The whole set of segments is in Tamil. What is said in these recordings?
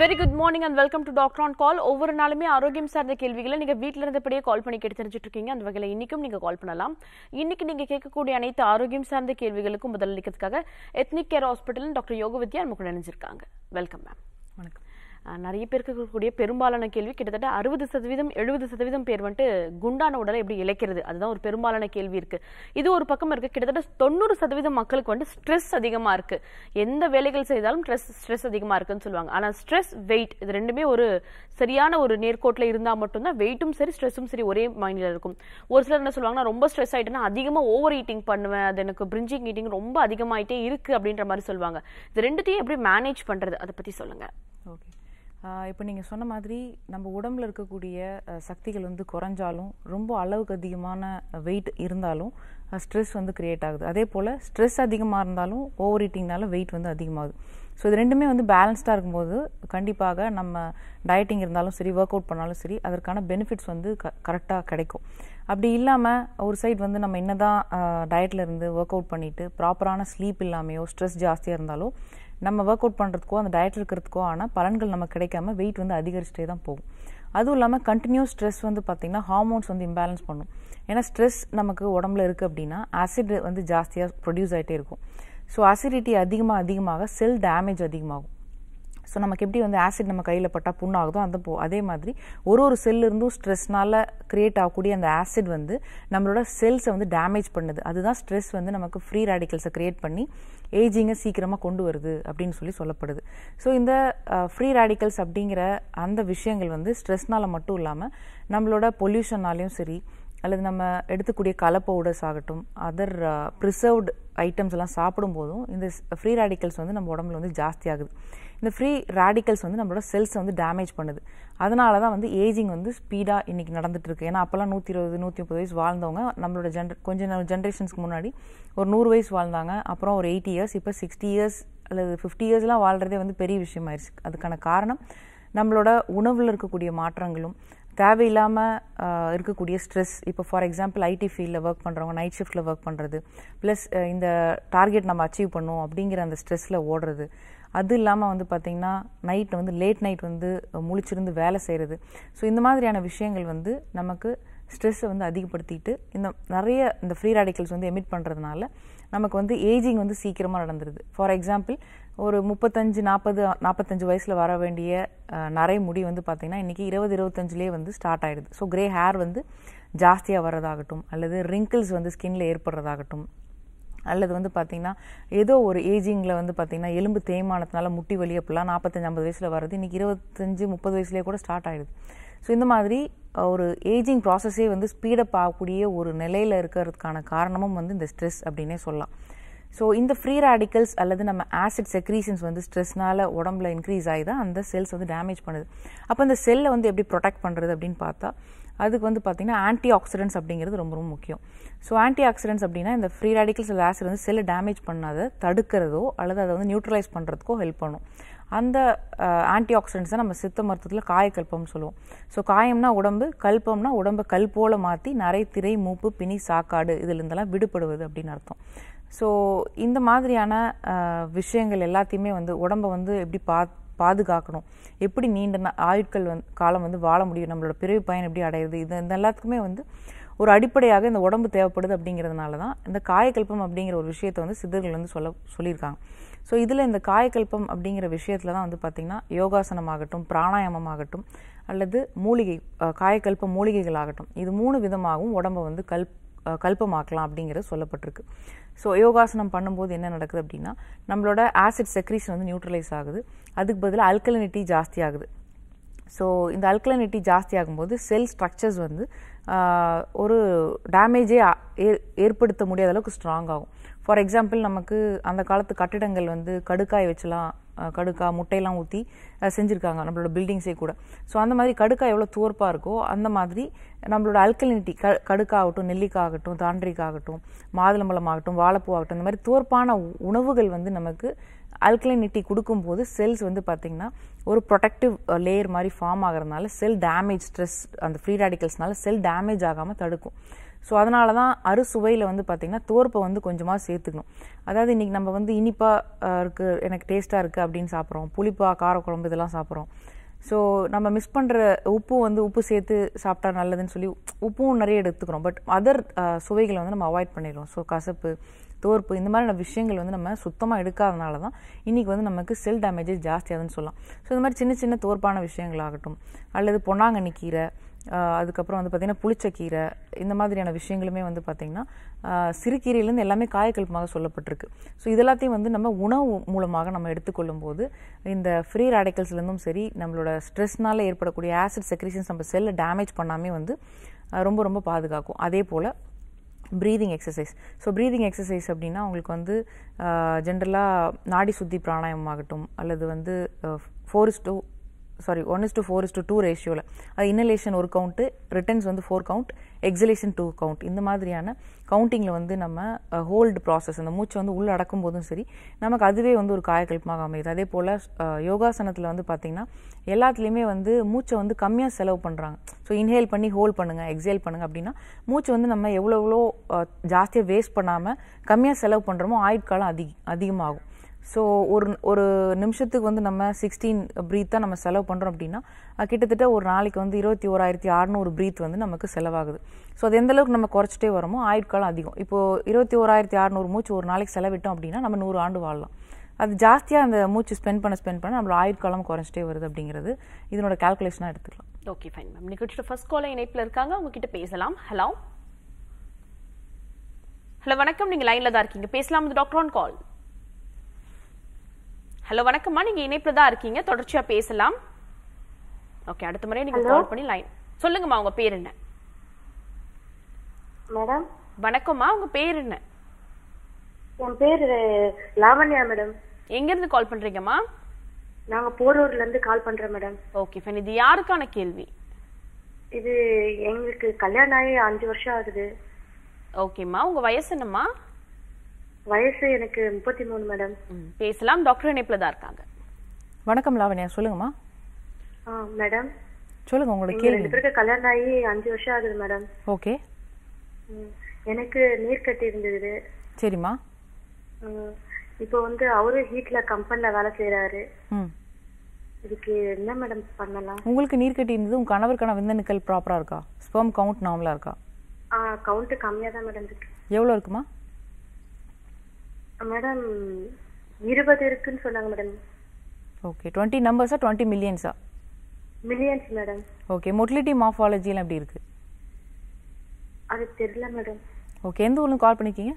very good morning and welcome to doctor on call ஒவ்வொரு நாளுமே ஆரோக்கியம் சார்ந்த கேள்விகளை நீங்கள் வீட்டில் இருந்தபடியே கால் பண்ணி கேட்டு தெரிஞ்சுட்டு இருக்கீங்க அந்த வகையில் இன்றைக்கும் நீங்கள் கால் பண்ணலாம் இன்றைக்கி நீங்கள் கேட்கக்கூடிய அனைத்து ஆரோக்கியம் சார்ந்த கேள்விகளுக்கும் பதிலளிக்கிறதுக்காக ethnic care hospital doctor Yogavidya நமக்கு நினைஞ்சிருக்காங்க வெல்கம் மேம் நிறைய பேருக்கு இருக்கக்கூடிய பெரும்பாலான கேள்வி கிட்டத்தட்ட அறுபது சதவீதம் எழுபது சதவீதம் பேர் வந்துட்டு குண்டான உடலை எப்படி இழைக்கிறது அதுதான் ஒரு பெரும்பாலான கேள்வி இருக்கு இது ஒரு பக்கம் இருக்கு கிட்டத்தட்ட தொண்ணூறு சதவீதம் மக்களுக்கு வந்து ஸ்ட்ரெஸ் அதிகமா இருக்கு எந்த வேலைகள் செய்தாலும் ஸ்ட்ரெஸ் ஸ்ட்ரெஸ் அதிகமா இருக்குன்னு சொல்லுவாங்க ஆனா ஸ்ட்ரெஸ் வெயிட் இது ரெண்டுமே ஒரு சரியான ஒரு நேர்கோட்டில் இருந்தால் மட்டும்தான் வெயிட்டும் சரி ஸ்ட்ரெஸ்ஸும் சரி ஒரே மைண்டில் இருக்கும் ஒரு சிலர் என்ன சொல்லுவாங்கன்னா ரொம்ப ஸ்ட்ரெஸ் ஆகிட்டேன்னா அதிகமாக ஓவர் ஈட்டிங் பண்ணுவேன் அது எனக்கு பிரிஞ்சிங் ஈட்டிங் ரொம்ப அதிகமாகிட்டே இருக்குது அப்படின்ற மாதிரி சொல்லுவாங்க இது ரெண்டுத்தையும் எப்படி மேனேஜ் பண்ணுறது அதை பற்றி சொல்லுங்கள் ஓகே இப்போ நீங்கள் சொன்ன மாதிரி நம்ம உடம்புல இருக்கக்கூடிய சக்திகள் வந்து குறைஞ்சாலும் ரொம்ப அளவுக்கு அதிகமான வெயிட் இருந்தாலும் ஸ்ட்ரெஸ் வந்து க்ரியேட் ஆகுது அதே போல் ஸ்ட்ரெஸ் அதிகமாக இருந்தாலும் ஓவர் ஈட்டிங்னால வெயிட் வந்து அதிகமாகுது ஸோ இது ரெண்டுமே வந்து பேலன்ஸ்டாக இருக்கும்போது கண்டிப்பாக நம்ம டயட்டிங் இருந்தாலும் சரி ஒர்க் அவுட் பண்ணாலும் சரி அதற்கான பெனிஃபிட்ஸ் வந்து க கரெக்டாக கிடைக்கும் அப்படி இல்லாமல் ஒரு சைட் வந்து நம்ம என்ன தான் டயட்டில் இருந்து ஒர்க் அவுட் பண்ணிவிட்டு ப்ராப்பரான ஸ்லீப் இல்லாமையோ ஸ்ட்ரெஸ் ஜாஸ்தியாக இருந்தாலும் நம்ம ஒர்க் அவுட் பண்ணுறதுக்கோ அந்த டயட் இருக்கிறதுக்கோ ஆனால் பலன்கள் நமக்கு கிடைக்காம வெயிட் வந்து அதிகரிச்சுட்டே தான் போகும் அதுவும் இல்லாமல் கண்டினியூஸ் ஸ்ட்ரெஸ் வந்து பார்த்திங்கன்னா ஹார்மோன்ஸ் வந்து இம்பேலன்ஸ் பண்ணும் ஏன்னா ஸ்ட்ரெஸ் நமக்கு உடம்புல இருக்குது அப்படின்னா ஆசிட் வந்து ஜாஸ்தியாக ப்ரொடியூஸ் ஆகிட்டே இருக்கும் ஸோ அசிடிட்டி அதிகமாக அதிகமாக செல் டேமேஜ் அதிகமாகும் ஸோ நமக்கு எப்படி வந்து ஆசிட் நம்ம கையில் பட்டால் புண்ணாகுதோ அந்த போ அதே மாதிரி ஒரு ஒரு செல்லிருந்தும் ஸ்ட்ரெஸ்னால் க்ரியேட் ஆகக்கூடிய அந்த ஆசிட் வந்து நம்மளோட செல்ஸை வந்து டேமேஜ் பண்ணுது அதுதான் ஸ்ட்ரெஸ் வந்து நமக்கு ஃப்ரீ ரேடிக்கல்ஸை க்ரியேட் பண்ணி ஏஜிங்கை சீக்கிரமாக கொண்டு வருது அப்படின்னு சொல்லி சொல்லப்படுது ஸோ இந்த ஃப்ரீ ரேடிக்கல்ஸ் அப்படிங்கிற அந்த விஷயங்கள் வந்து ஸ்ட்ரெஸ்னால் மட்டும் இல்லாமல் நம்மளோட பொல்யூஷன்னாலையும் சரி அல்லது நம்ம எடுத்துக்கூடிய கலை பவுடர்ஸ் ஆகட்டும் அதர் ப்ரிசர்வ்டு ஐட்டம்ஸ் எல்லாம் சாப்பிடும்போதும் இந்த ஃப்ரீ ரேடிக்கல்ஸ் வந்து நம்ம உடம்புல வந்து ஜாஸ்தியாகுது இந்த ஃப்ரீ ரேடிக்கல்ஸ் வந்து நம்மளோட செல்ஸை வந்து டேமேஜ் பண்ணுது அதனால தான் வந்து ஏஜிங் வந்து ஸ்பீடாக இன்றைக்கி நடந்துகிட்ருக்கு ஏன்னா அப்போல்லாம் நூற்றி இருபது நூற்றி முப்பது வயசு வாழ்ந்தவங்க நம்மளோட ஜென்ர கொஞ்சம் ஜென்ரேஷன்ஸ்க்கு முன்னாடி ஒரு நூறு வயசு வாழ்ந்தாங்க அப்புறம் ஒரு எயிட்டி இயர்ஸ் இப்போ சிக்ஸ்டி இயர்ஸ் அல்லது ஃபிஃப்டி இயர்ஸ்லாம் வாழ்கிறதே வந்து பெரிய விஷயமாயிருச்சு அதுக்கான காரணம் நம்மளோட உணவில் இருக்கக்கூடிய மாற்றங்களும் தேவையில்லாமல் இருக்கக்கூடிய ஸ்ட்ரெஸ் இப்போ ஃபார் எக்ஸாம்பிள் ஐடி ஃபீல்டில் ஒர்க் பண்ணுறவங்க நைட் ஷிஃப்ட்டில் ஒர்க் பண்ணுறது ப்ளஸ் இந்த டார்கெட் நம்ம அச்சீவ் பண்ணோம் அப்படிங்கிற அந்த ஸ்ட்ரெஸ்ஸில் ஓடுறது அது இல்லாமல் வந்து பார்த்திங்கன்னா நைட் வந்து லேட் நைட் வந்து முழிச்சிருந்து வேலை செய்கிறது ஸோ இந்த மாதிரியான விஷயங்கள் வந்து நமக்கு ஸ்ட்ரெஸ்ஸை வந்து அதிகப்படுத்திட்டு இந்த நிறைய இந்த ஃப்ரீ ரேடிக்கல்ஸ் வந்து எமிட் பண்ணுறதுனால நமக்கு வந்து ஏஜிங் வந்து சீக்கிரமாக நடந்துருது ஃபார் எக்ஸாம்பிள் ஒரு முப்பத்தஞ்சு நாற்பது நாற்பத்தஞ்சு வயசில் வர வேண்டிய நிறைய முடி வந்து பார்த்திங்கன்னா இன்றைக்கி இருபது இருபத்தஞ்சிலே வந்து ஸ்டார்ட் ஆகிடுது ஸோ க்ரே ஹேர் வந்து ஜாஸ்தியாக வர்றதாகட்டும் அல்லது ரிங்கிள்ஸ் வந்து ஸ்கின்ல ஏற்படுறதாகட்டும் அல்லது வந்து பார்த்திங்கன்னா ஏதோ ஒரு ஏஜிங்கில் வந்து பார்த்தீங்கன்னா எலும்பு தேய்மானத்தினால முட்டி வலி அப்படிலாம் நாற்பத்தஞ்சு ஐம்பது வயசில் வருது இன்றைக்கி இருபத்தஞ்சி முப்பது வயசுலேயே கூட ஸ்டார்ட் ஆகிடுது ஸோ இந்த மாதிரி ஒரு ஏஜிங் ப்ராசஸே வந்து ஸ்பீடப் ஆகக்கூடிய ஒரு நிலையில் இருக்கிறதுக்கான காரணமும் வந்து இந்த ஸ்ட்ரெஸ் அப்படின்னே சொல்லலாம் ஸோ இந்த ஃப்ரீ ரேடிக்கல்ஸ் அல்லது நம்ம ஆசிட் செக்ரீஷன்ஸ் வந்து ஸ்ட்ரெஸ்னால் உடம்புல இன்க்ரீஸ் ஆகி தான் அந்த செல்ஸ் வந்து டேமேஜ் பண்ணுது அப்போ அந்த செல்லை வந்து எப்படி ப்ரொடெக்ட் பண்ணுறது அப்படின்னு பார்த்தா அதுக்கு வந்து பார்த்திங்கன்னா ஆன்டி ஆக்சிடென்ட்ஸ் அப்படிங்கிறது ரொம்ப ரொம்ப முக்கியம் ஸோ ஆன்டி ஆக்சிடென்ட்ஸ் அப்படின்னா இந்த ஃப்ரீ ரேடிக்கல்ஸ் ஆசிட் வந்து செல்லை டேமேஜ் பண்ணாத தடுக்கிறதோ அல்லது அதை வந்து நியூட்ரலைஸ் பண்ணுறதுக்கோ ஹெல்ப் பண்ணும் அந்த ஆன்டி ஆக்சிடென்ட்ஸ் தான் நம்ம சித்த மருத்துவத்தில் காயக்கல்பம்னு சொல்லுவோம் ஸோ காயம்னா உடம்பு கல்பம்னா உடம்பு கல் போல் மாற்றி நிறை திரை மூப்பு பிணி சாக்காடு இதுலேருந்தெல்லாம் விடுபடுவது அப்படின்னு அர்த்தம் ஸோ இந்த மாதிரியான விஷயங்கள் எல்லாத்தையுமே வந்து உடம்பை வந்து எப்படி பார்த்து பாதுகாக்கணும் எப்படி நீண்ட ஆயுட்கள் வந் காலம் வந்து வாழ முடியும் நம்மளோட பிறவி பயன் எப்படி அடையிறது இது இந்த எல்லாத்துக்குமே வந்து ஒரு அடிப்படையாக இந்த உடம்பு தேவைப்படுது அப்படிங்கிறதுனால தான் இந்த காயக்கல்பம் அப்படிங்கிற ஒரு விஷயத்தை வந்து சித்தர்கள் வந்து சொல்ல சொல்லியிருக்காங்க ஸோ இதில் இந்த காயக்கல்பம் அப்படிங்கிற விஷயத்தில் தான் வந்து பார்த்திங்கன்னா யோகாசனமாகட்டும் பிராணாயமமாகட்டும் அல்லது மூலிகை காயக்கல்ப மூலிகைகள் ஆகட்டும் இது மூணு விதமாகவும் உடம்பை வந்து கல் கல்பமாக்கலாம் அப்படிங்கிறது சொல்லப்பட்டிருக்கு ஸோ யோகாசனம் பண்ணும்போது என்ன நடக்குது அப்படின்னா நம்மளோட ஆசிட் செக்ரீஷன் வந்து நியூட்ரலைஸ் ஆகுது அதுக்கு பதிலாக அல்கலினிட்டி ஜாஸ்தி ஆகுது ஸோ இந்த அல்கலனிட்டி ஜாஸ்தி ஆகும்போது செல் ஸ்ட்ரக்சர்ஸ் வந்து ஒரு டேமேஜே ஏற்படுத்த முடியாத அளவுக்கு ஸ்ட்ராங் ஆகும் ஃபார் எக்ஸாம்பிள் நமக்கு அந்த காலத்து கட்டிடங்கள் வந்து கடுக்காய் வச்சுலாம் கடுக்கா முட்டையெல்லாம் ஊற்றி செஞ்சுருக்காங்க நம்மளோட பில்டிங்ஸே கூட ஸோ அந்த மாதிரி கடுக்கா எவ்வளோ தோற்பாக இருக்கோ அந்த மாதிரி நம்மளோட அல்கலினிட்டி க கடுக்காகட்டும் நெல்லிக்காகட்டும் தாண்டிக்காகட்டும் மாதுளம்பழம் ஆகட்டும் வாழைப்பூ ஆகட்டும் இந்த மாதிரி தோற்பான உணவுகள் வந்து நமக்கு அல்கலினிட்டி கொடுக்கும்போது செல்ஸ் வந்து பார்த்திங்கன்னா ஒரு ப்ரொடக்டிவ் லேயர் மாதிரி ஃபார்ம் ஆகிறதுனால செல் டேமேஜ் ஸ்ட்ரெஸ் அந்த ஃப்ரீ ரேடிக்கல்ஸ்னால செல் டேமேஜ் ஆகாமல் தடுக்கும் ஸோ அதனால தான் அறுசுவையில் வந்து பார்த்திங்கன்னா தோற்பை வந்து கொஞ்சமாக சேர்த்துக்கணும் அதாவது இன்றைக்கி நம்ம வந்து இனிப்பாக இருக்குது எனக்கு டேஸ்ட்டாக இருக்குது அப்படின்னு சாப்பிட்றோம் புளிப்பாக காரக்குழம்பு இதெல்லாம் சாப்பிட்றோம் ஸோ நம்ம மிஸ் பண்ணுற உப்பும் வந்து உப்பு சேர்த்து சாப்பிட்டா நல்லதுன்னு சொல்லி உப்பும் நிறைய எடுத்துக்கிறோம் பட் அதர் சுவைகளை வந்து நம்ம அவாய்ட் பண்ணிடுவோம் ஸோ கசப்பு தோற்பு இந்த மாதிரியான விஷயங்கள் வந்து நம்ம சுத்தமாக எடுக்காதனால தான் இன்றைக்கி வந்து நமக்கு செல் டேமேஜஸ் ஜாஸ்தியாகுதுன்னு சொல்லலாம் ஸோ இந்த மாதிரி சின்ன சின்ன தோற்பான விஷயங்களாகட்டும் அல்லது பொன்னாங்கண்ணி கீரை அதுக்கப்புறம் வந்து பார்த்திங்கன்னா புளிச்சக்கீரை இந்த மாதிரியான விஷயங்களுமே வந்து பார்த்திங்கன்னா சிறுகீரையிலேருந்து எல்லாமே காயக்கல்பமாக சொல்லப்பட்டிருக்கு ஸோ இதெல்லாத்தையும் வந்து நம்ம உணவு மூலமாக நம்ம எடுத்துக்கொள்ளும் போது இந்த ஃப்ரீ ரேடிக்கல்ஸ்லேருந்தும் சரி நம்மளோட ஸ்ட்ரெஸ்னால் ஏற்படக்கூடிய ஆசிட் செக்ரிஷன்ஸ் நம்ம செல்லை டேமேஜ் பண்ணாமே வந்து ரொம்ப ரொம்ப பாதுகாக்கும் அதே போல் breathing exercise so breathing exercise அப்படின்னா உங்களுக்கு வந்து ஜென்ரலாக நாடி சுத்தி பிராணாயம் ஆகட்டும் அல்லது வந்து four two sorry one is to four is to two ரேஷியோவில் அது இன்னலேஷன் ஒரு கவுண்ட்டு ரிட்டர்ன்ஸ் வந்து four count exhalation two count இந்த மாதிரியான கவுண்டிங்கில் வந்து நம்ம ஹோல்டு ப்ராசஸ் அந்த மூச்சை வந்து உள்ள அடக்கும் போதும் சரி நமக்கு அதுவே வந்து ஒரு காயக்கல்பமாக அமையுது அதே போல் யோகாசனத்தில் வந்து பார்த்திங்கன்னா எல்லாத்துலேயுமே வந்து மூச்சை வந்து கம்மியாக செலவு பண்ணுறாங்க ஸோ இன்ஹேல் பண்ணி ஹோல் பண்ணுங்கள் எக்ஸேல் பண்ணுங்கள் அப்படின்னா மூச்சை வந்து நம்ம எவ்வளோ எவ்வளோ ஜாஸ்தியாக வேஸ்ட் பண்ணாமல் கம்மியாக செலவு பண்ணுறோமோ ஆயுட்காலம் அதிக அதிகமாகும் ஸோ ஒரு ஒரு நிமிஷத்துக்கு வந்து நம்ம சிக்ஸ்டீன் ப்ரீத் தான் நம்ம செலவு பண்ணுறோம் அப்படின்னா கிட்டத்தட்ட ஒரு நாளைக்கு வந்து இருபத்தி ஓராயிரத்தி அறநூறு ப்ரீத் வந்து நமக்கு செலவாகுது ஸோ அது எந்தளவுக்கு நம்ம குறைச்சிட்டே வரோமோ ஆயுட்காலம் அதிகம் இப்போது இருபத்தி ஓராயிரத்தி அறநூறு மூச்சு ஒரு நாளைக்கு செலவிட்டோம் அப்படின்னா நம்ம நூறு ஆண்டு வாழலாம் அது ஜாஸ்தியாக அந்த மூச்சு ஸ்பெண்ட் பண்ண ஸ்பெண்ட் பண்ண நம்மளோட ஆயுட்காலம் குறைஞ்சிட்டே வருது அப்படிங்கிறது இதனோட கேல்குலேஷனாக எடுத்துக்கலாம் ஓகே ஃபைன் மேம் நிகழ்ச்சியோட ஃபர்ஸ்ட் காலை இணைப்பில் இருக்காங்க உங்ககிட்ட பேசலாம் ஹலோ ஹலோ வணக்கம் நீங்கள் லைனில் தான் இருக்கீங்க பேசலாம் டாக்டர் ஆன் கால் ஹலோ வணக்கம்மா நீங்க இணைப்புல தான் இருக்கீங்க தொடர்ச்சியா பேசலாம் ஓகே அடுத்த முறை நீங்க கால் பண்ணி லைன் சொல்லுங்கம்மா உங்க பேர் என்ன மேடம் வணக்கம்மா உங்க பேர் என்ன என் பேர் லாவண்யா மேடம் எங்க இருந்து கால் பண்றீங்கம்மா நாங்க போரூர்ல இருந்து கால் பண்றோம் மேடம் ஓகே ஃபைன் இது யாருக்கான கேள்வி இது எங்களுக்கு கல்யாணம் ஆகி அஞ்சு வருஷம் ஆகுது ஓகேம்மா உங்க வயசு என்னம்மா வயசு எனக்கு முப்பத்தி மூணு மேடம் பேசலாம் டாக்டர் இணைப்புல தான் இருக்காங்க வணக்கம் லாவண்யா சொல்லுங்கம்மா மேடம் சொல்லுங்க உங்களுக்கு கேள்வி பேருக்கு கல்யாணம் ஆகி அஞ்சு வருஷம் ஆகுது மேடம் ஓகே எனக்கு நீர் கட்டி இருந்தது சரிம்மா இப்போ வந்து அவரு ஹீட்ல கம்பெனில வேலை செய்யறாரு இதுக்கு என்ன மேடம் பண்ணலாம் உங்களுக்கு நீர் கட்டி இருந்தது உங்க கணவருக்கான விந்தணுக்கள் ப்ராப்பரா இருக்கா ஸ்பெர்ம் கவுண்ட் நார்மலா இருக்கா கவுண்ட் கம்மியா தான் மேடம் இருக்கு எவ்வளவு இருக்குமா மேடம் இருபது இருக்குன்னு சொன்னாங்க மேடம் ஓகே டுவெண்ட்டி நம்பர்ஸா டுவெண்ட்டி மில்லியன்ஸா மில்லியன்ஸ் மேடம் ஓகே மொட்டிலிட்டி மார்ஃபாலஜிலாம் எப்படி இருக்கு அது தெரியல மேடம் ஓகே எந்த ஊர்ல கால் பண்ணிக்கீங்க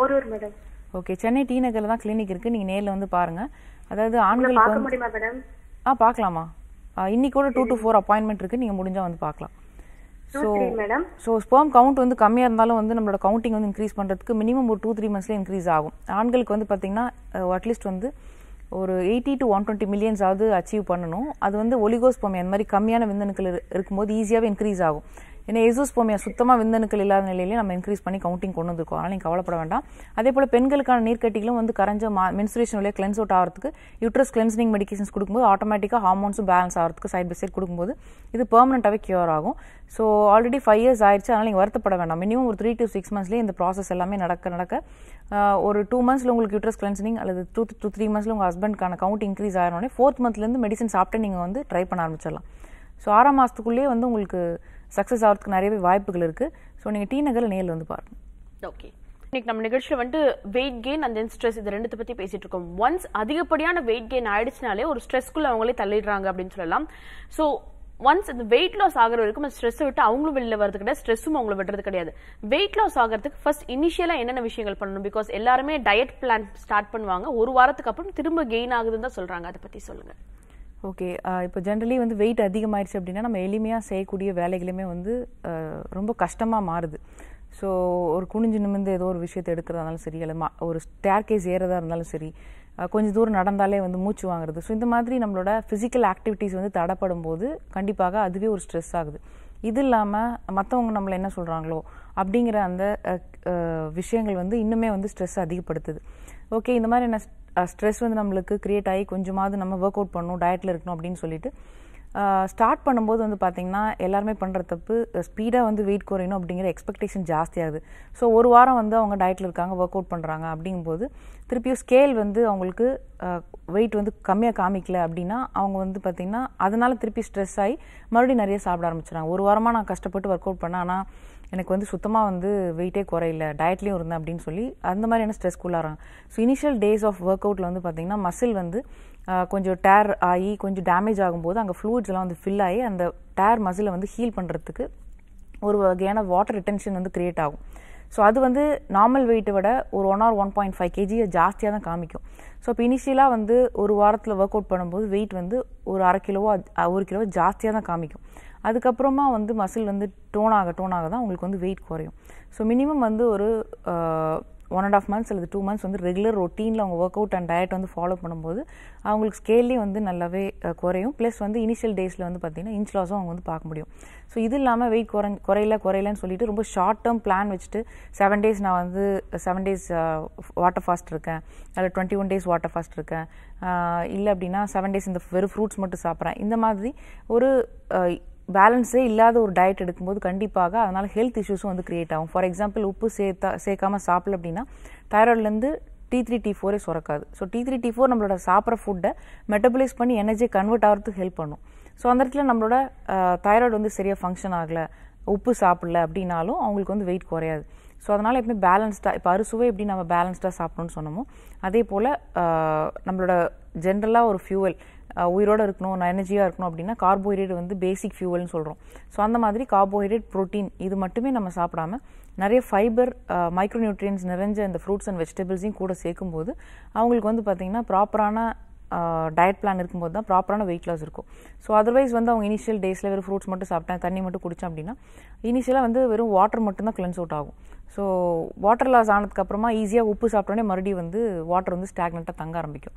ஓரூர் மேடம் ஓகே சென்னை டி நகர்ல தான் கிளினிக் இருக்கு நீங்க நேர்ல வந்து பாருங்க அதாவது ஆண்களுக்கு பார்க்க முடியுமா மேடம் ஆ பார்க்கலாமா இன்னைக்கு கூட டூ டு ஃபோர் அப்பாயின்மென்ட் இருக்கு நீங்க முடிஞ்சா வந்து பார்க்கலாம் ஸோ ஸோ கவுண்ட் வந்து கம்மியாக இருந்தாலும் வந்து நம்மளோட கவுண்டிங் வந்து இன்க்ரீஸ் பண்ணுறதுக்கு மினிமம் ஒரு டூ த்ரீ மந்த்ஸ்லேயே இன்க்ரீஸ் ஆகும் ஆண்களுக்கு வந்து பார்த்திங்கன்னா அட்லீஸ்ட் வந்து ஒரு எயிட்டி டு ஒன் டுவெண்ட்டி மில்லியன்ஸாவது அச்சீவ் பண்ணணும் அது வந்து ஒலிகோஸ்போமியா அந்த மாதிரி கம்மியான விந்தணுக்கள் இருக்கும்போது ஈஸியாகவே இன்க்ரீஸ் ஆகும் ஏன்னா ஏசோஸ் போமியா சுத்தமாக விந்தணுக்கள் இல்லாத நிலையிலேயே நம்ம இன்க்ரீஸ் பண்ணி கவுண்டிங் கொண்டு வந்திருக்கோம் அதனால் நீங்கள் கவலைப்பட வேண்டாம் அதே போல் பெண்களுக்கான நீர்க்கட்டிகளும் வந்து கரைஞ்ச மா மென்சுரேஷன் உள்ள கிளென்ஸ் அவுட் ஆகிறதுக்கு யூட்ரஸ் கிளென்சிங் மெடிக்கேஷன்ஸ் கொடுக்கும்போது ஆட்டோமேட்டிக்காக ஹார்மோன்ஸும் பேலன்ஸ் ஆகிறதுக்கு சைட் பை சைட் கொடுக்கும்போது இது பெர்மனெண்ட்டாகவே கியூர் ஆகும் ஸோ ஆல்ரெடி ஃபைவ் இயர்ஸ் ஆயிடுச்சு அதனால் நீங்கள் வருத்தப்பட வேண்டாம் மினிமம் ஒரு த்ரீ டு சிக்ஸ் மந்த்ஸ்லேயே இந்த ப்ராசஸ் எல்லாமே நடக்க நடக்க ஒரு டூ மந்த்ஸில் உங்களுக்கு யூட்ரஸ் கிளென்சிங் அல்லது டூ டூ த்ரீ மந்த்ஸில் உங்கள் ஹஸ்பண்ட்க்கான கவுண்ட் இன்க்ரீஸ் ஆகிறோடனே ஃபோர்த் மந்த்லேருந்து மெடிசன் சாப்பிட்டு நீங்கள் வந்து ட்ரை பண்ண ஆரம்பிச்சிடலாம் ஸோ ஆறாம் மாதத்துக்குள்ளேயே வந்து உங்களுக்கு சக்ஸஸ் ஆகிறதுக்கு நிறையவே வாய்ப்புகள் இருக்குது ஸோ நீங்கள் டி நகரில் நேரில் வந்து பாருங்கள் ஓகே இன்னைக்கு நம்ம நிகழ்ச்சியில் வந்து weight gain and then stress இது ரெண்டுத்தை பற்றி பேசிட்டு இருக்கோம் ஒன்ஸ் அதிகப்படியான வெயிட் கெயின் ஆயிடுச்சுனாலே ஒரு ஸ்ட்ரெஸ்க்குள்ள அவங்களே தள்ளிடுறாங்க அப்படின்னு சொல்லலாம் ஸோ ஒன்ஸ் இந்த வெயிட் லாஸ் ஆகிற வரைக்கும் அந்த ஸ்ட்ரெஸ்ஸை விட்டு அவங்களும் வெளியில் வரது கிடையாது ஸ்ட்ரெஸ்ஸும் அவங்களை விடுறது கிடையாது வெயிட் லாஸ் ஆகிறதுக்கு ஃபர்ஸ்ட் இனிஷியலாக என்னென்ன விஷயங்கள் பண்ணணும் பிகாஸ் எல்லாருமே டயட் பிளான் ஸ்டார்ட் பண்ணுவாங்க ஒரு வாரத்துக்கு அப்புறம் திரும்ப கெயின் ஆகுதுன்னு தான் சொல்கிறாங்க அதை பற்றி சொல்லுங்கள் ஓகே இப்போ ஜென்ரலி வந்து வெயிட் அதிகமாகிடுச்சு அப்படின்னா நம்ம எளிமையாக செய்யக்கூடிய வேலைகளுமே வந்து ரொம்ப கஷ்டமாக மாறுது ஸோ ஒரு குனிஞ்சு நிமிந்து ஏதோ ஒரு விஷயத்தை எடுக்கிறதா இருந்தாலும் சரி இல்லை ஒரு ஸ்டேர்கேஸ் ஏறதா இருந்தாலும் சரி கொஞ்சம் தூரம் நடந்தாலே வந்து மூச்சு வாங்குறது ஸோ இந்த மாதிரி நம்மளோட ஃபிசிக்கல் ஆக்டிவிட்டீஸ் வந்து தடப்படும் போது கண்டிப்பாக அதுவே ஒரு ஸ்ட்ரெஸ் ஆகுது இது இல்லாமல் மற்றவங்க நம்மளை என்ன சொல்கிறாங்களோ அப்படிங்கிற அந்த விஷயங்கள் வந்து இன்னுமே வந்து ஸ்ட்ரெஸ் அதிகப்படுத்துது ஓகே இந்த மாதிரி என்ன ஸ்ட்ரெஸ் வந்து நம்மளுக்கு க்ரியேட் ஆகி கொஞ்சமாவது நம்ம ஒர்க் அவுட் பண்ணணும் டயட்டில் இருக்கணும் அப்படின்னு சொல்லிட்டு ஸ்டார்ட் பண்ணும்போது வந்து பார்த்திங்கன்னா எல்லாருமே பண்ணுற தப்பு ஸ்பீடாக வந்து வெயிட் குறையணும் அப்படிங்கிற எக்ஸ்பெக்டேஷன் ஜாஸ்தியாகுது ஸோ ஒரு வாரம் வந்து அவங்க டயட்டில் இருக்காங்க ஒர்க் அவுட் பண்ணுறாங்க அப்படிங்கும்போது திருப்பியும் ஸ்கேல் வந்து அவங்களுக்கு வெயிட் வந்து கம்மியாக காமிக்கல அப்படின்னா அவங்க வந்து பார்த்திங்கன்னா அதனால திருப்பி ஸ்ட்ரெஸ் ஆகி மறுபடியும் நிறைய சாப்பிட ஆரம்பிச்சிடறாங்க ஒரு வாரமாக நான் கஷ்டப்பட்டு ஒர்க் அவுட் பண்ணேன் ஆனால் எனக்கு வந்து சுத்தமாக வந்து வெயிட்டே குறையில டயட்லேயும் இருந்தேன் அப்படின்னு சொல்லி அந்த மாதிரியான ஸ்ட்ரெஸ்க்குள்ளாகிறாங்க so initial days of work அவுட்டில் வந்து பார்த்திங்கன்னா மசில் வந்து கொஞ்சம் டேர் ஆகி கொஞ்சம் டேமேஜ் ஆகும்போது அங்கே ஃப்ளூட்ஸ்லாம் வந்து ஃபில் ஆகி அந்த டேர் மசிலை வந்து ஹீல் பண்ணுறதுக்கு ஒரு வகையான வாட்டர் ரிட்டன்ஷன் வந்து க்ரியேட் ஆகும் ஸோ அது வந்து நார்மல் வெயிட்டை விட ஒரு one or one point five கேஜியை ஜாஸ்தியாக தான் காமிக்கும் ஸோ இப்போ இனிஷியலாக வந்து ஒரு வாரத்தில் ஒர்க் அவுட் பண்ணும்போது வெயிட் வந்து ஒரு அரை கிலோவோ ஒரு கிலோவோ ஜாஸ்தியாக தான் காமிக்கும் அதுக்கப்புறமா வந்து மசில் வந்து டோன் ஆக டோன் ஆக தான் உங்களுக்கு வந்து வெயிட் குறையும் ஸோ மினிமம் வந்து ஒரு ஒன் அண்ட் ஆஃப் மந்த்ஸ் அல்லது டூ மந்த்ஸ் வந்து ரெகுலர் ரொட்டீனில் அவங்க ஒர்க் அவுட் அண்ட் டயட் வந்து ஃபாலோ பண்ணும்போது அவங்களுக்கு ஸ்கேல்லே வந்து நல்லாவே குறையும் ப்ளஸ் வந்து இனிஷியல் டேஸில் வந்து பார்த்திங்கன்னா இன்ச் லாஸும் அவங்க வந்து பார்க்க முடியும் ஸோ இது இல்லாமல் வெயிட் குறை குறையில குறையிலன்னு சொல்லிட்டு ரொம்ப ஷார்ட் டேர்ம் பிளான் வச்சுட்டு செவன் டேஸ் நான் வந்து செவன் டேஸ் வாட்டர் ஃபாஸ்ட் இருக்கேன் அதில் twenty one days water fast இருக்கேன் இல்லை அப்படின்னா செவன் டேஸ் இந்த வெறும் ஃப்ரூட்ஸ் மட்டும் சாப்பிட்றேன் இந்த மாதிரி ஒரு பேலன்ஸே இல்லாத ஒரு டயட் எடுக்கும்போது கண்டிப்பாக அதனால் ஹெல்த் இஷ்யூஸும் வந்து க்ரியேட் ஆகும் ஃபார் எக்ஸாம்பிள் உப்பு சேர்த்தா சேர்க்காமல் சாப்பிடல அப்படின்னா தைராய்ட்லேருந்து டி த்ரீ டி ஃபோரே சுரக்காது so T three T four நம்மளோட சாப்பிட்ற ஃபுட்டை மெட்டபிளைஸ் பண்ணி எனர்ஜியை கன்வெர்ட் ஆகிறதுக்கு ஹெல்ப் பண்ணும் ஸோ அந்த இடத்துல நம்மளோட தைராய்டு வந்து சரியாக ஃபங்க்ஷன் ஆகலை உப்பு சாப்பிடல அப்படின்னாலும் அவங்களுக்கு வந்து வெயிட் குறையாது ஸோ அதனால் எப்பவுமே பேலன்ஸ்டாக இப்போ அறுசுவை எப்படி நம்ம பேலன்ஸ்டாக சாப்பிட்ணுன்னு சொன்னோமோ அதே போல் நம்மளோட ஜென்ரலாக ஒரு ஃபியூவல் உயிரோடு இருக்கணும் எனர்ஜியாக இருக்கணும் அப்படின்னா கார்போஹைட்ரேட் வந்து பேசிக் ஃபியூவல்னு சொல்கிறோம் ஸோ அந்த மாதிரி கார்போஹைட்ரேட் ப்ரோட்டீன் இது மட்டுமே நம்ம சாப்பிடாம நிறைய ஃபைபர் மைக்ரோ நியூட்ரியன்ஸ் நிறைஞ்ச இந்த ஃப்ரூட்ஸ் அண்ட் வெஜிடபிள்ஸையும் கூட சேர்க்கும்போது அவங்களுக்கு வந்து பார்த்திங்கன்னா ப்ராப்பரான டயட் பிளான் இருக்கும்போது தான் ப்ராப்பரான வெயிட் லாஸ் இருக்கும் ஸோ அதர்வைஸ் வந்து அவங்க இனிஷியல் டேஸில் வெறும் ஃப்ரூட்ஸ் மட்டும் சாப்பிட்டேன் தண்ணி மட்டும் குடித்தேன் அப்படின்னா இனிஷியலாக வந்து வெறும் வாட்டர் மட்டும்தான் கிளன்ஸ் அவுட் ஆகும் ஸோ வாட்டர் லாஸ் ஆனதுக்கப்புறமா ஈஸியாக உப்பு சாப்பிட்டோன்னே மறுபடியும் வந்து வாட்டர் வந்து ஸ்டாக்னெட்டாக தங்க ஆரம்பிக்கும்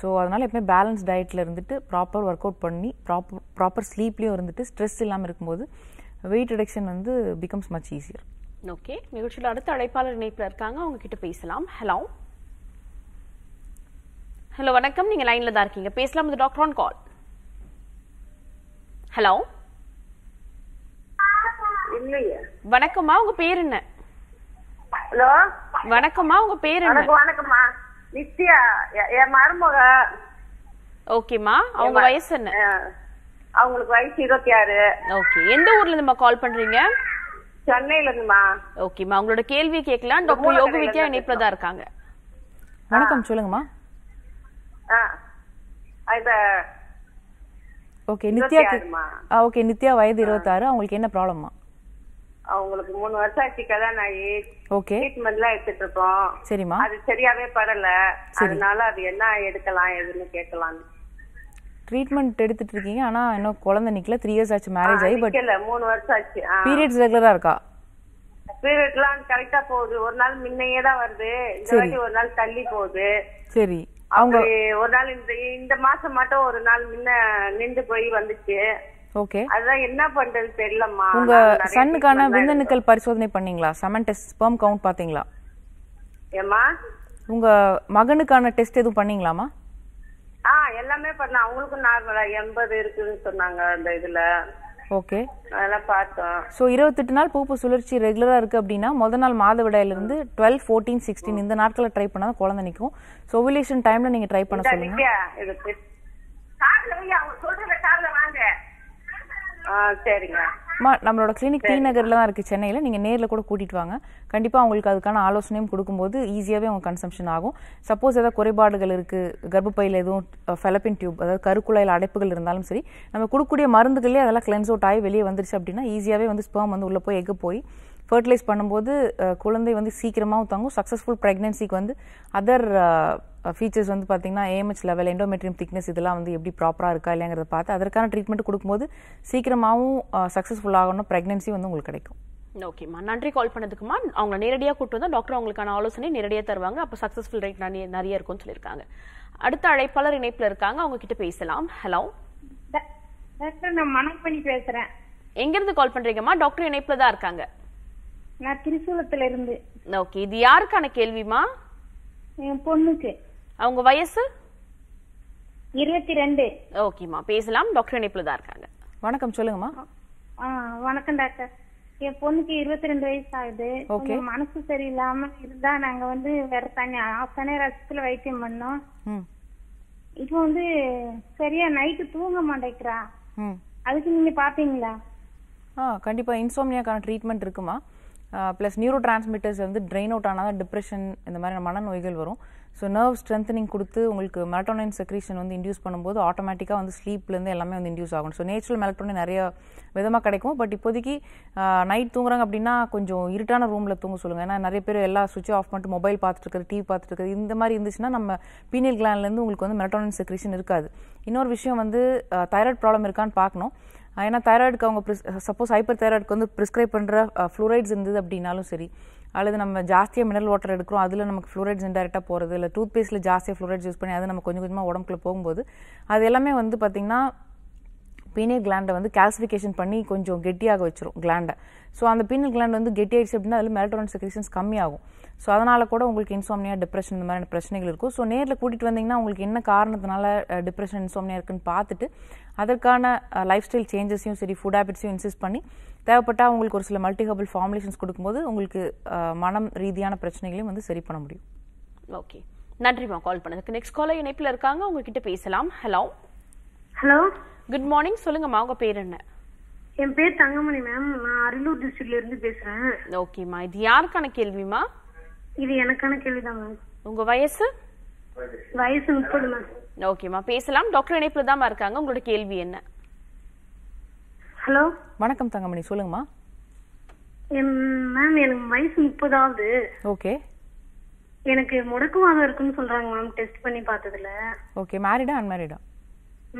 ஸோ அதனால் எப்பவுமே பேலன்ஸ் டயட்டில் இருந்துட்டு ப்ராப்பர் ஒர்க் அவுட் பண்ணி ப்ராப்பர் ப்ராப்பர் ஸ்லீப்லேயும் இருந்துட்டு ஸ்ட்ரெஸ் இல்லாமல் இருக்கும்போது வெயிட் ரிடக்ஷன் வந்து பிகம்ஸ் மச் ஈஸியர் ஓகே நிகழ்ச்சியில் அடுத்த அழைப்பாளர் இணைப்பில் இருக்காங்க அவங்க கிட்ட பேசலாம் ஹலோ ஹலோ வணக்கம் நீங்க லைன்ல தான் இருக்கீங்க பேசலாம் இந்த டாக்டர் ஆன் கால் ஹலோ வணக்கம்மா உங்க பேர் என்ன ஹலோ வணக்கம்மா உங்க பேர் என்ன வணக்கம்மா நித்யா என் மருமக ஓகேம்மா அவங்க வயசு என்ன அவங்களுக்கு வயசு இருபத்தி ஆறு ஓகே எந்த ஊர்ல இருந்துமா கால் பண்றீங்க சென்னையில இருந்துமா ஓகேம்மா உங்களோட கேள்வி கேட்கலாம் டாக்டர் வித்யா இணைப்புல தான் இருக்காங்க வணக்கம் சொல்லுங்கம்மா ஓகே நித்யா ஓகே நித்யா வயது இருபத்தாறு அவங்களுக்கு என்ன ப்ராப்ளமா அவங்களுக்கு மூணு வருஷம் ஆச்சு கல்யாணம் ஆகி ஓகே ட்ரீட்மெண்ட்லாம் எடுத்துட்டு இருக்கோம் சரிம்மா அது சரியாவே படல அதனால அது என்ன எடுக்கலாம் எதுன்னு கேட்கலாம் ட்ரீட்மெண்ட் எடுத்துட்டு இருக்கீங்க ஆனா இன்னும் குழந்தை நிக்கல த்ரீ இயர்ஸ் ஆச்சு மேரேஜ் ஆகி பட் மூணு வருஷம் ஆச்சு பீரியட்ஸ் ரெகுலரா இருக்கா பீரியட்லாம் கரெக்டா போகுது ஒரு நாள் முன்னையே தான் வருது இந்த வாட்டி ஒரு நாள் தள்ளி போகுது சரி அவங்க ஒரு நாள் இந்த இந்த மாசம் மட்டும் ஒரு நாள் முன்ன நின்று போய் வந்துச்சு ஓகே அதான் என்ன பண்றது தெரியலம்மா உங்க சன்னுக்கான விந்தணுக்கள் பரிசோதனை பண்ணீங்களா செமன் டெஸ்ட் ஸ்பெர்ம் கவுண்ட் பாத்தீங்களா ஏமா உங்க மகனுக்கான டெஸ்ட் எதுவும் பண்ணீங்களாமா ஆ எல்லாமே பண்ண அவங்களுக்கும் நார்மலா எண்பது இருக்குன்னு சொன்னாங்க அந்த இதுல ஓகே அதெல்லாம் பார்த்தோம் ஸோ இருபத்தெட்டு நாள் பூப்பு சுழற்சி ரெகுலராக இருக்குது அப்படின்னா முதல் நாள் மாதவிடாயிலிருந்து டுவெல் ஃபோர்டீன் சிக்ஸ்டீன் இந்த நாட்களில் ட்ரை பண்ணால் குழந்தை நிற்கும் ஸோ ஓவிலேஷன் டைமில் நீங்கள் ட்ரை பண்ண சொல்லுங்க சரிங்க மா நம்மளோட கிளினிக் டி நகரில் தான் இருக்குது சென்னையில் நீங்கள் நேரில் கூட கூட்டிகிட்டு வாங்க கண்டிப்பாக அவங்களுக்கு அதுக்கான ஆலோசனையும் கொடுக்கும்போது ஈஸியாகவே அவங்க கன்சம்ஷன் ஆகும் சப்போஸ் ஏதாவது குறைபாடுகள் இருக்குது கர்ப்பப்பையில் எதுவும் ஃபெலப்பின் டியூப் அதாவது கருக்குழாயில் அடைப்புகள் இருந்தாலும் சரி நம்ம கொடுக்கக்கூடிய மருந்துகளே அதெல்லாம் கிளென்ஸ் அவுட் ஆகி வெளியே வந்துருச்சு அப்படின்னா ஈஸியாகவே வந்து ஸ்பேம் வந்து உள்ளே போய் எங்கே போய் ஃபர்டிலைஸ் பண்ணும்போது குழந்தை வந்து சீக்கிரமாகவும் தாங்கும் சக்ஸஸ்ஃபுல் ப்ரெக்னென்சிக்கு வந்து அதர் ஃபீச்சர்ஸ் வந்து பார்த்திங்கன்னா ஏஎம்ஹெச் லெவல் எண்டோமெட்ரியம் திக்னஸ் இதெல்லாம் வந்து எப்படி ப்ராப்பராக இருக்கா இல்லைங்கிறத பார்த்து அதற்கான ட்ரீட்மெண்ட் கொடுக்கும்போது சீக்கிரமாகவும் சக்ஸஸ்ஃபுல்லாகணும் ப்ரெக்னென்சி வந்து உங்களுக்கு கிடைக்கும் ஓகேம்மா நன்றி கால் பண்ணதுக்குமா அவங்க நேரடியாக கூட்டு வந்தால் டாக்டர் அவங்களுக்கான ஆலோசனை நேரடியாக தருவாங்க அப்போ சக்ஸஸ்ஃபுல் ரேட் நிறைய நிறைய இருக்கும்னு சொல்லியிருக்காங்க அடுத்த அழைப்பாளர் இணைப்பில் இருக்காங்க அவங்க கிட்ட பேசலாம் ஹலோ டாக்டர் நான் மனம் பண்ணி பேசுகிறேன் எங்கேருந்து கால் பண்ணுறீங்கம்மா டாக்டர் இணைப்பில் தான் இருக்காங்க நான் திருசூலத்துல இருந்து ஓகே இது யாருக்கான கேள்விமா என் பொண்ணுக்கு அவங்க வயசு இருபத்தி ரெண்டு ஓகேம்மா பேசலாம் டாக்டர் இணைப்புல தான் இருக்காங்க வணக்கம் சொல்லுங்கம்மா வணக்கம் டாக்டர் என் பொண்ணுக்கு இருபத்தி ரெண்டு வயசு ஆகுது கொஞ்சம் மனசு சரியில்லாம இருந்தா நாங்க வந்து வேற தனி ஆசானே ரசத்துல வைத்தியம் பண்ணோம் இப்ப வந்து சரியா நைட்டு தூங்க மாட்டேங்கிறா அதுக்கு நீங்க பாப்பீங்களா ஆ கண்டிப்பா இன்சோம்னியாக்கான ட்ரீட்மெண்ட் இருக்குமா பிளஸ் நியூரோ டிரான்ஸ்மிட்டர்ஸ் வந்து ட்ரெயின் அவுட் ஆனால் டிப்ரெஷன் இந்த மாதிரி மனநோய்கள் வரும் ஸோ நர்வ் ஸ்ட்ரென்தனிங் கொடுத்து உங்களுக்கு மெலட்டோனின் செக்ரீஷன் வந்து இன்டியூஸ் பண்ணும்போது ஆட்டோமேட்டிக்காக வந்து ஸ்லீப்லேருந்து எல்லாமே வந்து இன்டியூஸ் ஆகும் ஸோ நேச்சுரல் மெலட்டோனின் நிறைய விதமாக கிடைக்கும் பட் இப்போதைக்கு நைட் தூங்குறாங்க அப்படின்னா கொஞ்சம் இருட்டான ரூமில் தூங்க சொல்லுங்கள் ஏன்னா நிறைய பேர் எல்லா சுவிட்ச் ஆஃப் பண்ணிட்டு மொபைல் பார்த்துட்டு டிவி பார்த்துட்டு இந்த மாதிரி இருந்துச்சுன்னா நம்ம பீனியல் கிளான்லேருந்து உங்களுக்கு வந்து மெலட்டோனின் செக்ரீஷன் இருக்காது இன்னொரு விஷயம் வந்து தைராய்டு ப்ராப்ளம் இருக்கான்னு பார்க்கணும் ஏன்னா தைராய்டுக்கு அவங்க ப்ரிஸ் சப்போஸ் ஹைப்பர் தைராய்டுக்கு வந்து ப்ரிஸ்கிரைப் பண்ணுற ஃப்ளூரைட்ஸ் இருந்தது அப்படின்னாலும் சரி அல்லது நம்ம ஜாஸ்தியாக மினரல் வாட்டர் எடுக்கிறோம் அதில் நமக்கு ஃப்ளூரைட்ஸ் இன்டெரக்டாக போகிறது இல்லை டூத் பேஸ்ட்டில் ஜாஸ்தியாக ஃப்ளூரைட்ஸ் யூஸ் பண்ணி அது நம்ம கொஞ்சம் கொஞ்சமாக உடம்புக்குள்ளே போகும்போது அது எல்லாமே வந்து பார்த்திங்கன்னா பீனியல் கிளாண்டை வந்து கால்சிஃபிகேஷன் பண்ணி கொஞ்சம் கெட்டியாக வச்சிரும் கிளாண்டை ஸோ அந்த பீனியல் கிளாண்ட் வந்து கெட்டியாகிடுச்சு அப்படின்னா அதில் மெல்ட்ரோன் செக்ரேஷன்ஸ் கம்மியாகும் ஸோ அதனால் கூட உங்களுக்கு இன்சோம்னியா டிப்ரெஷன் இந்த மாதிரியான பிரச்சனைகள் இருக்கும் ஸோ நேரில் கூட்டிகிட்டு வந்தீங்கன்னா உங்களுக்கு என்ன காரணத்தினால டிப்ரெஷன் இன்சோம்னியா இருக்குன்னு பார்த்துட்டு அதற்கான லைஃப் ஸ்டைல் சேஞ்சஸையும் சரி ஃபுட் ஹேபிட்ஸையும் இன்சிஸ்ட் பண்ணி தேவைப்பட்டால் உங்களுக்கு ஒரு சில மல்டிஹபிள் ஃபார்முலேஷன்ஸ் கொடுக்கும்போது உங்களுக்கு மனம் ரீதியான பிரச்சனைகளையும் வந்து சரி பண்ண முடியும் ஓகே நன்றிமா கால் பண்ணதுக்கு நெக்ஸ்ட் காலர் இணைப்பில் இருக்காங்க உங்ககிட்ட பேசலாம் ஹலோ ஹலோ குட் மார்னிங் சொல்லுங்கம்மா உங்கள் பேர் என்ன என் பேர் தங்கமணி மேம் நான் அரியலூர் டிஸ்ட்ரிக்ட்ல இருந்து பேசுறேன் ஓகேம்மா இது யாருக்கான கேள்விமா இது எனக்கான கேள்விதான் மேம் உங்க வயசு வயசு முப்பது மேம் ஓகேம்மா பேசலாம் டாக்டர் இணைப்புல தான் இருக்காங்க உங்களோட கேள்வி என்ன ஹலோ வணக்கம் தங்கமணி சொல்லுங்கம்மா மேம் எனக்கு வயசு முப்பதாவது ஓகே எனக்கு முடக்கு முடக்குவாதம் இருக்குன்னு சொல்றாங்க மேம் டெஸ்ட் பண்ணி பார்த்ததுல ஓகே மேரிடா அன்மேரிடா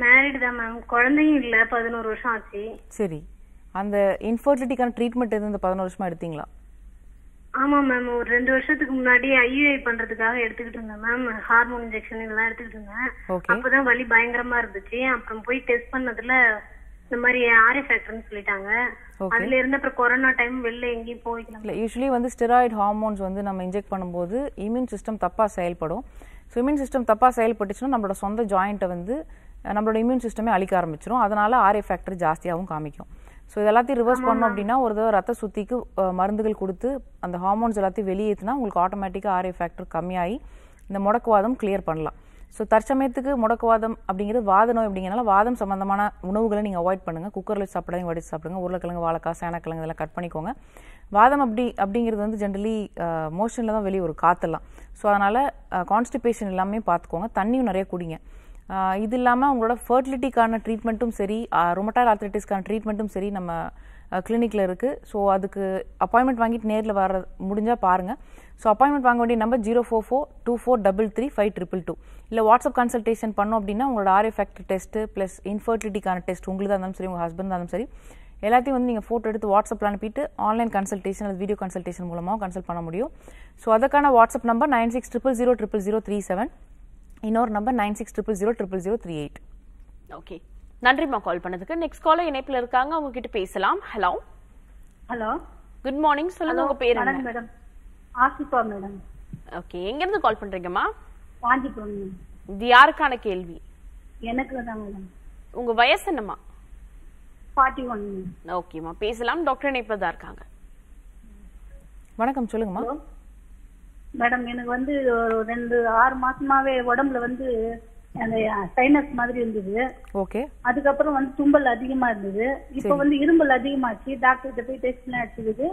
மேரிடு தான் மேம் குழந்தையும் இல்ல பதினோரு வருஷம் ஆச்சு சரி அந்த இன்ஃபர்டிலிட்டிக்கான ட்ரீட்மெண்ட் எதுவும் இந்த பதினோரு வருஷமா எடுத்தீங்களா ஆமா மேம் ஒரு ரெண்டு வருஷத்துக்கு முன்னாடி ஐயுஐ பண்றதுக்காக எடுத்துக்கிட்டு இருந்தேன் மேம் ஹார்மோன் இன்ஜெக்ஷன் இதெல்லாம் எடுத்துக்கிட்டு இருந்தேன் அப்பதான் வலி பயங்கரமா இருந்துச்சு அப்புறம் போய் டெஸ்ட் பண்ணதுல இந்த மாதிரி ஆரி ஆரிஃபேக்டர்னு சொல்லிட்டாங்க அதுல இருந்து அப்புறம் கொரோனா டைம் வெளில எங்கேயும் போய்க்கலாம் இல்ல யூஸ்வலி வந்து ஸ்டெராய்டு ஹார்மோன்ஸ் வந்து நம்ம இன்ஜெக்ட் பண்ணும்போது இம்யூன் சிஸ்டம் தப்பா செயல்படும் ஸோ இம்யூன் சிஸ்டம் தப்பா செயல்பட்டுச்சுன்னா நம்மளோட சொந்த ஜாயிண்ட்டை வந்து நம்மளோட இம்யூன் சிஸ்டமே அழிக்க ஆரம்பிச்சிடும் அதனால ஆர்ஏ ஃபேக்டர் ஜாஸ்தியாகவும் காமிக்கும் ஸோ இதெல்லாத்தையும் ரிவர்ஸ் பண்ணோம் அப்படின்னா ஒரு தடவை ரத்த சுத்திக்கு மருந்துகள் கொடுத்து அந்த ஹார்மோன்ஸ் எல்லாத்தையும் வெளியேற்றினா உங்களுக்கு ஆட்டோமேட்டிக்காக ஆர்ஏ ஃபேக்டர் கம்மியாகி இந்த முடக்குவாதம் கிளியர் பண்ணலாம் ஸோ தற்சமயத்துக்கு முடக்குவாதம் அப்படிங்கிறது வாத நோய் அப்படிங்கிறனால வாதம் சம்மந்தமான உணவுகளை நீங்கள் அவாய்ட் பண்ணுங்கள் குக்கரில் சாப்பிடாதீங்க வடித்து சாப்பிடுங்க உருளைக்கிழங்கு வாழைக்காய் சேனக்கிழங்கு இதெல்லாம் கட் பண்ணிக்கோங்க வாதம் அப்படி அப்படிங்கிறது வந்து ஜென்ரலி மோஷனில் தான் வெளியே ஒரு காற்றுலாம் ஸோ அதனால் கான்ஸ்டிபேஷன் எல்லாமே பார்த்துக்கோங்க தண்ணியும் நிறைய குடிங்க இது இல்லாமல் அவங்களோட ஃபர்டிலிட்டிக்கான ட்ரீட்மெண்ட்டும் சரி ரொமட்டாய்ட் ஆர்த்தரைட்டிஸ்க்கான ட்ரீட்மெண்ட்டும் சரி நம்ம கிளினிக்கில் இருக்குது ஸோ அதுக்கு அப்பாயின்மெண்ட் வாங்கிட்டு நேரில் வர முடிஞ்சால் பாருங்கள் ஸோ அப்பாயின்மெண்ட் வாங்க வேண்டிய number zero four four two four double three five triple two இல்லை வாட்ஸ்அப் கன்சல்டேஷன் பண்ணோம் அப்படின்னா உங்களோட ஆர் எஃபெக்ட் டெஸ்ட்டு ப்ளஸ் இன்ஃபர்டிலிட்டிக்கான டெஸ்ட் உங்களுக்கு இருந்தாலும் சரி உங்கள் ஹஸ்பண்ட் இருந்தாலும் சரி எல்லாத்தையும் வந்து நீங்கள் ஃபோட்டோ எடுத்து வாட்ஸ்அப்பில் அனுப்பிட்டு ஆன்லைன் கன்சல்டேஷன் அல்லது வீடியோ கன்சல்டேஷன் மூலமாக கன்சல்ட் பண்ண முடியும் ஸோ அதுக்கான WhatsApp number nine six triple zero triple zero three seven இன்னொரு number nine six triple zero triple zero three eight okay நன்றிம்மா கால் பண்ணதுக்கு நெக்ஸ்ட் காலர் இணைப்பில் இருக்காங்க அவங்க கிட்ட பேசலாம் ஹலோ ஹலோ குட் மார்னிங் சொல்லுங்க உங்க பேர் என்ன மேடம் ஆசிபா மேடம் ஓகே எங்க இருந்து கால் பண்றீங்கம்மா காஞ்சிபுரம் இது யாருக்கான கேள்வி எனக்கு தான் மேடம் உங்க வயசு என்னம்மா ஃபார்ட்டி ஒன் ஓகேம்மா பேசலாம் டாக்டர் தான் இருக்காங்க வணக்கம் சொல்லுங்கம்மா மேடம் எனக்கு வந்து ஒரு ரெண்டு ஆறு மாசமாவே உடம்புல வந்து அந்த சைனஸ் மாதிரி இருந்தது ஓகே அதுக்கப்புறம் வந்து தும்பல் அதிகமா இருந்தது இப்ப வந்து இரும்பல் அதிகமாச்சு டாக்டர் கிட்ட போய் டெஸ்ட் எல்லாம் எடுத்ததுக்கு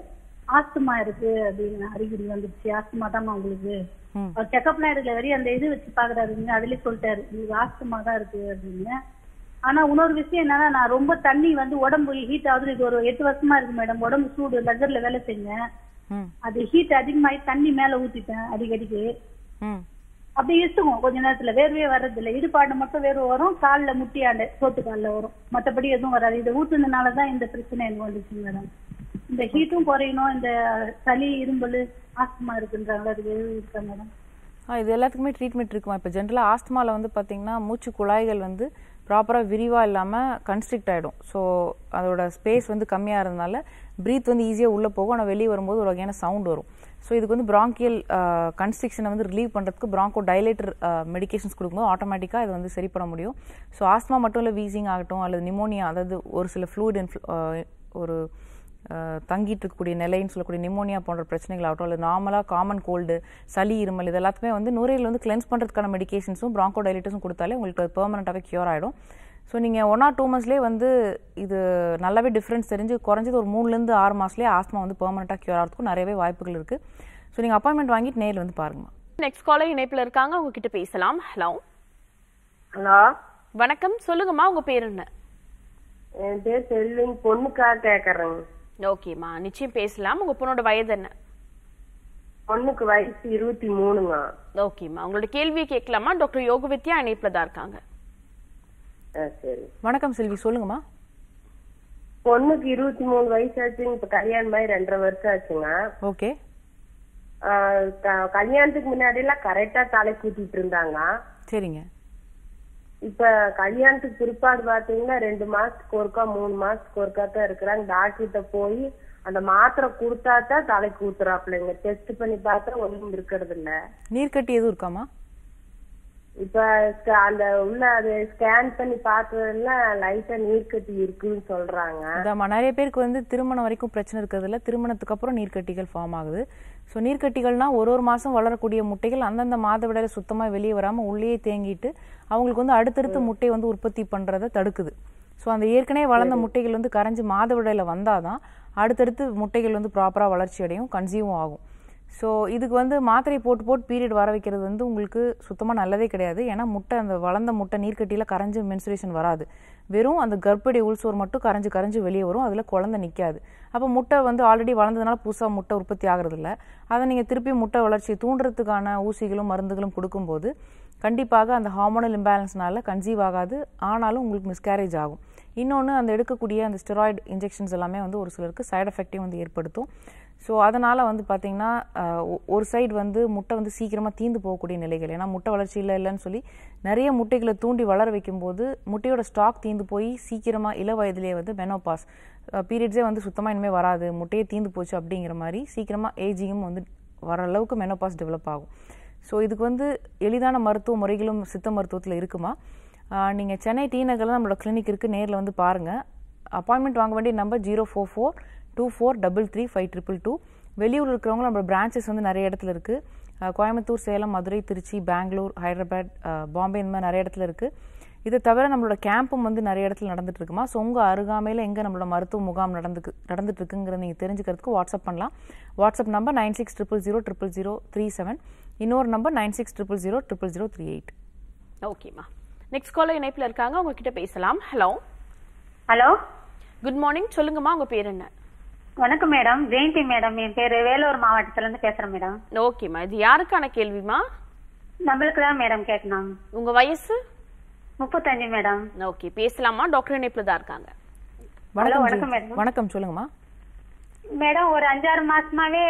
ஆஸ்துமா இருக்கு அப்படின்னு அறிகுறி வந்துருச்சு ஆஸ்துமா தான் உங்களுக்கு எல்லாம் எடுக்கல வரையும் அந்த இது வச்சு பாக்குறாருங்க அதுலயே சொல்லிட்டாரு உங்களுக்கு ஆஸ்துமா தான் இருக்கு அப்படின்னு ஆனா இன்னொரு விஷயம் என்னன்னா நான் ரொம்ப தண்ணி வந்து உடம்பு ஹீட் ஆகுது இது ஒரு எட்டு வருஷமா இருக்கு மேடம் உடம்பு சூடு லெசர்ல வேலை செஞ்சேன் அது ஹீட் அதிகமாயி தண்ணி மேல ஊத்திட்டேன் அடிக்கடிக்கு அப்படி இசுக்கும் கொஞ்ச நேரத்துல வேர்வே வர்றது இல்ல இடுபாடு மட்டும் வேர்வை வரும் காலில் முட்டியாண்டு சோத்து காலில் வரும் மற்றபடி எதுவும் வராது இதை தான் இந்த பிரச்சனை எனக்கு வந்துச்சு மேடம் இந்த ஹீட்டும் குறையணும் இந்த சளி இரும்பல் ஆஸ்துமா இருக்குன்றாங்களா அது இருக்கா மேடம் இது எல்லாத்துக்குமே ட்ரீட்மெண்ட் இருக்குமா இப்போ ஜென்ரலாக ஆஸ்துமாவில் வந்து பார்த்தீங்கன்னா மூச்சு குழாய்கள் வந்து ப்ராப்பராக விரிவாக இல்லாமல் கன்ஸ்ட்ரிக்ட் ஆகிடும் ஸோ அதோட ஸ்பேஸ் வந்து கம்மியாக இருந்தனால ப்ரீத் வந்து ஈஸியாக உள்ளே போகும் ஆனால் வெளியே வரும்போது ஒரு வகையான சவுண்ட் வரும் ஸோ இதுக்கு வந்து பிராங்கியல் கன்ஸ்ட்ரிக்ஷனை வந்து ரிலீவ் பண்ணுறதுக்கு பிராங்கோ டைலேட்டர் மெடிக்கேஷன்ஸ் கொடுக்கும்போது ஆட்டோமேட்டிக்காக இது வந்து சரி பண்ண முடியும் ஸோ ஆஸ்மா மட்டும் இல்லை வீசிங் ஆகட்டும் அல்லது நிமோனியா அதாவது ஒரு சில ஃப்ளூயிட் ஒரு தங்கிட்டு இருக்கக்கூடிய நிலைன்னு சொல்லக்கூடிய நிமோனியா போன்ற பிரச்சனைகள் ஆகட்டும் இல்லை நார்மலாக காமன் கோல்டு சளி இருமல் இது எல்லாத்துக்குமே வந்து நுரையில் வந்து கிளென்ஸ் பண்ணுறதுக்கான மெடிகேஷன்ஸும் ப்ராங்கோ டைலிட்டஸும் கொடுத்தாலே உங்களுக்கு அது பெர்மனண்ட்டாகவே க்யூர் ஆகிடும் ஸோ நீங்கள் ஒன் ஆர் டூ மந்த்ஸ்லேயே வந்து இது நல்லாவே டிஃப்ரென்ஸ் தெரிஞ்சு குறைஞ்சது ஒரு மூணுலேருந்து ஆறு மாதத்துலேயே ஆஸ்மா வந்து பெர்மனெண்ட்டாக க்யூர் ஆகிறதுக்கும் நிறையவே வாய்ப்புகள் இருக்குது ஸோ நீங்கள் அப்பாயின்மெண்ட் வாங்கிட்டு நேரில் வந்து பாருங்கம்மா நெக்ஸ்ட் காலர் இணைப்பில் இருக்காங்க உங்ககிட்ட பேசலாம் ஹலோ ஹலோ வணக்கம் சொல்லுங்கம்மா உங்கள் பேர் என்ன என் பேர் செல்லுங்க பொண்ணுக்காக கேட்குறேங்க ஓகேம்மா நிச்சயம் பேசலாம் உங்க பொண்ணோட வயது என்ன பொண்ணுக்கு வயசு இருபத்தி மூணுங்க ஓகேம்மா உங்களோட கேள்வியை கேட்கலாமா டாக்டர் யோகவித்யா இணைப்புல தான் இருக்காங்க வணக்கம் செல்வி சொல்லுங்கம்மா பொண்ணுக்கு இருபத்தி மூணு வயசு ஆச்சுங்க இப்ப கல்யாணம் மாதிரி ரெண்டரை வருஷம் ஆச்சுங்க ஓகே கல்யாணத்துக்கு முன்னாடி எல்லாம் கரெக்டா தலை கூட்டிட்டு இருந்தாங்க சரிங்க இப்ப கல்யாணத்துக்கு பிற்பாடு பாத்தீங்கன்னா ரெண்டு மாசத்துக்கு ஒருக்கா மூணு மாசத்துக்கு ஒருக்கா தான் இருக்கிறாங்க டாக்டர்கிட்ட போய் அந்த மாத்திரை கொடுத்தா தான் தலைக்கு ஊத்துறாப்லங்க டெஸ்ட் பண்ணி பார்த்தா ஒன்றும் இருக்கிறது இல்ல நீர்க்கட்டி எதுவும் இருக்காமா இப்ப அந்த உள்ள அது ஸ்கேன் பண்ணி பார்த்ததுல லைட்டா நீர்க்கட்டி இருக்குன்னு சொல்றாங்க ஆமா நிறைய பேருக்கு வந்து திருமணம் வரைக்கும் பிரச்சனை இருக்கிறதுல திருமணத்துக்கு அப்புறம் நீர்க்கட்டிகள் ஃபார்ம் ஆகுது ஸோ நீர்க்கட்டிகள்னா ஒரு ஒரு மாதம் வளரக்கூடிய முட்டைகள் அந்தந்த மாதவிடையில் சுத்தமாக வெளியே வராமல் உள்ளேயே தேங்கிட்டு அவங்களுக்கு வந்து அடுத்தடுத்து முட்டையை வந்து உற்பத்தி பண்ணுறத தடுக்குது ஸோ அந்த ஏற்கனவே வளர்ந்த முட்டைகள் வந்து கரைஞ்சி மாதவிடையில் வந்தால் தான் அடுத்தடுத்து முட்டைகள் வந்து ப்ராப்பராக வளர்ச்சி அடையும் கன்சியூம் ஆகும் ஸோ இதுக்கு வந்து மாத்திரை போட்டு போட்டு பீரியட் வர வைக்கிறது வந்து உங்களுக்கு சுத்தமாக நல்லதே கிடையாது ஏன்னா முட்டை அந்த வளர்ந்த முட்டை நீர்க்கட்டியில் கரைஞ்சி மென்சுரேஷன் வராது வெறும் அந்த கர்ப்படி உள்சோர் மட்டும் கரைஞ்சி கரைஞ்சி வெளியே வரும் அதில் குழந்தை நிற்காது அப்போ முட்டை வந்து ஆல்ரெடி வளர்ந்ததுனால புதுசாக முட்டை உற்பத்தி ஆகிறதில்ல அதை நீங்கள் திருப்பி முட்டை வளர்ச்சியை தூண்டுறதுக்கான ஊசிகளும் மருந்துகளும் கொடுக்கும்போது கண்டிப்பாக அந்த ஹார்மோனல் இம்பேலன்ஸ்னால கன்சீவ் ஆகாது ஆனாலும் உங்களுக்கு மிஸ்கேரேஜ் ஆகும் இன்னொன்று அந்த எடுக்கக்கூடிய அந்த ஸ்டெராய்டு இன்ஜெக்ஷன்ஸ் எல்லாமே வந்து ஒரு சிலருக்கு சைட் எஃபெக்டையும் வந்து ஏற்படுத்தும் ஸோ அதனால் வந்து பார்த்திங்கன்னா ஒரு சைடு வந்து முட்டை வந்து சீக்கிரமாக தீந்து போகக்கூடிய நிலைகள் ஏன்னா முட்டை வளர்ச்சி இல்லை இல்லைன்னு சொல்லி நிறைய முட்டைகளை தூண்டி வளர வைக்கும்போது முட்டையோட ஸ்டாக் தீந்து போய் சீக்கிரமாக இள வயதிலேயே வந்து மெனோபாஸ் பீரியட்ஸே வந்து சுத்தமாக இனிமேல் வராது முட்டையே தீந்து போச்சு அப்படிங்கிற மாதிரி சீக்கிரமாக ஏஜிங்கும் வந்து வர அளவுக்கு மெனோபாஸ் டெவலப் ஆகும் ஸோ இதுக்கு வந்து எளிதான மருத்துவ முறைகளும் சித்த மருத்துவத்தில் இருக்குமா நீங்கள் சென்னை டி நகரில் நம்மளோட கிளினிக் இருக்குது நேரில் வந்து பாருங்கள் அப்பாயின்மெண்ட் வாங்க வேண்டிய number zero four four two four double three five triple two வெளியூர் இருக்கிறவங்க நம்மளோட பிரான்ச்சஸ் வந்து நிறைய இடத்துல இருக்குது கோயம்புத்தூர் சேலம் மதுரை திருச்சி பெங்களூர் ஹைதராபாத் பாம்பே இந்த மாதிரி நிறைய இடத்துல இருக்குது இதை தவிர நம்மளோட கேம்பும் வந்து நிறைய இடத்துல நடந்துட்டு இருக்குமா ஸோ உங்கள் அருகாமையில் எங்கே நம்மளோட மருத்துவ முகாம் நடந்துக்கு நடந்துட்டு இருக்குங்கிறத நீங்கள் தெரிஞ்சுக்கிறதுக்கு வாட்ஸ்அப் பண்ணலாம் WhatsApp number nine six triple zero triple zero three seven இன்னொரு number nine six triple zero triple zero three eight ஓகேம்மா நெக்ஸ்ட் காலர் இணைப்பில் இருக்காங்க உங்ககிட்ட பேசலாம் ஹலோ ஹலோ குட் மார்னிங் சொல்லுங்கம்மா உங்கள் பேர் என்ன வணக்கம் மேடம் ஜெயந்தி மேடம் என் பேரு வேலூர் மாவட்டத்துல இருந்து பேசுறேன் மேடம் ஓகேம்மா இது யாருக்கான கேள்விமா நம்மளுக்கு தான் மேடம் கேட்கணும் உங்க வயசு முப்பத்தஞ்சு மேடம் ஓகே பேசலாமா டாக்டர் இணைப்புல தான் இருக்காங்க ஹலோ வணக்கம் மேடம் வணக்கம் சொல்லுங்கம்மா மேடம் ஒரு அஞ்சாறு மாசமாவே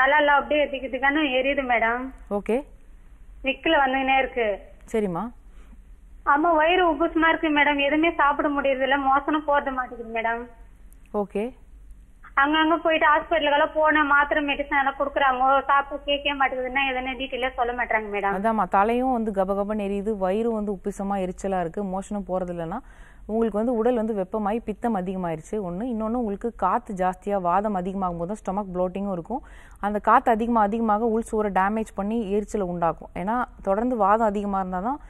தலைல அப்படியே திக்குதுக்கான எரியுது மேடம் ஓகே விக்கல வந்துகினே இருக்கு சரிம்மா ஆமா வயிறு உபுசமா இருக்கு மேடம் எதுவுமே சாப்பிட முடியறது இல்ல மோசனம் போறது மாட்டேங்குது மேடம் ஓகே அங்கங்க போயிட்டு ஹாஸ்பிட்டலுக்கெல்லாம் போன மாத்திரை மெடிசன் எல்லாம் கொடுக்குறாங்க சாப்பிட்டு கேட்க மாட்டேங்குதுன்னா எதுனா டீட்டெயிலா சொல்ல மாட்டாங்க மேடம் அதாம்மா தலையும் வந்து கபகபன் எரியுது வயிறு வந்து உப்பிசமா எரிச்சலா இருக்கு மோஷனும் போறது இல்லைன்னா உங்களுக்கு வந்து உடல் வந்து வெப்பமாகி பித்தம் அதிகமாயிருச்சு ஒன்று இன்னொன்று உங்களுக்கு காற்று ஜாஸ்தியாக வாதம் அதிகமாகும் போது தான் ஸ்டொமக் ப்ளோட்டிங்கும் இருக்கும் அந்த காற்று அதிகமாக அதிகமாக உள் சூறை டேமேஜ் பண்ணி எரிச்சலை உண்டாக்கும் ஏன்னா தொடர்ந்து வாதம் அதிகமாக இருந்தால் தான்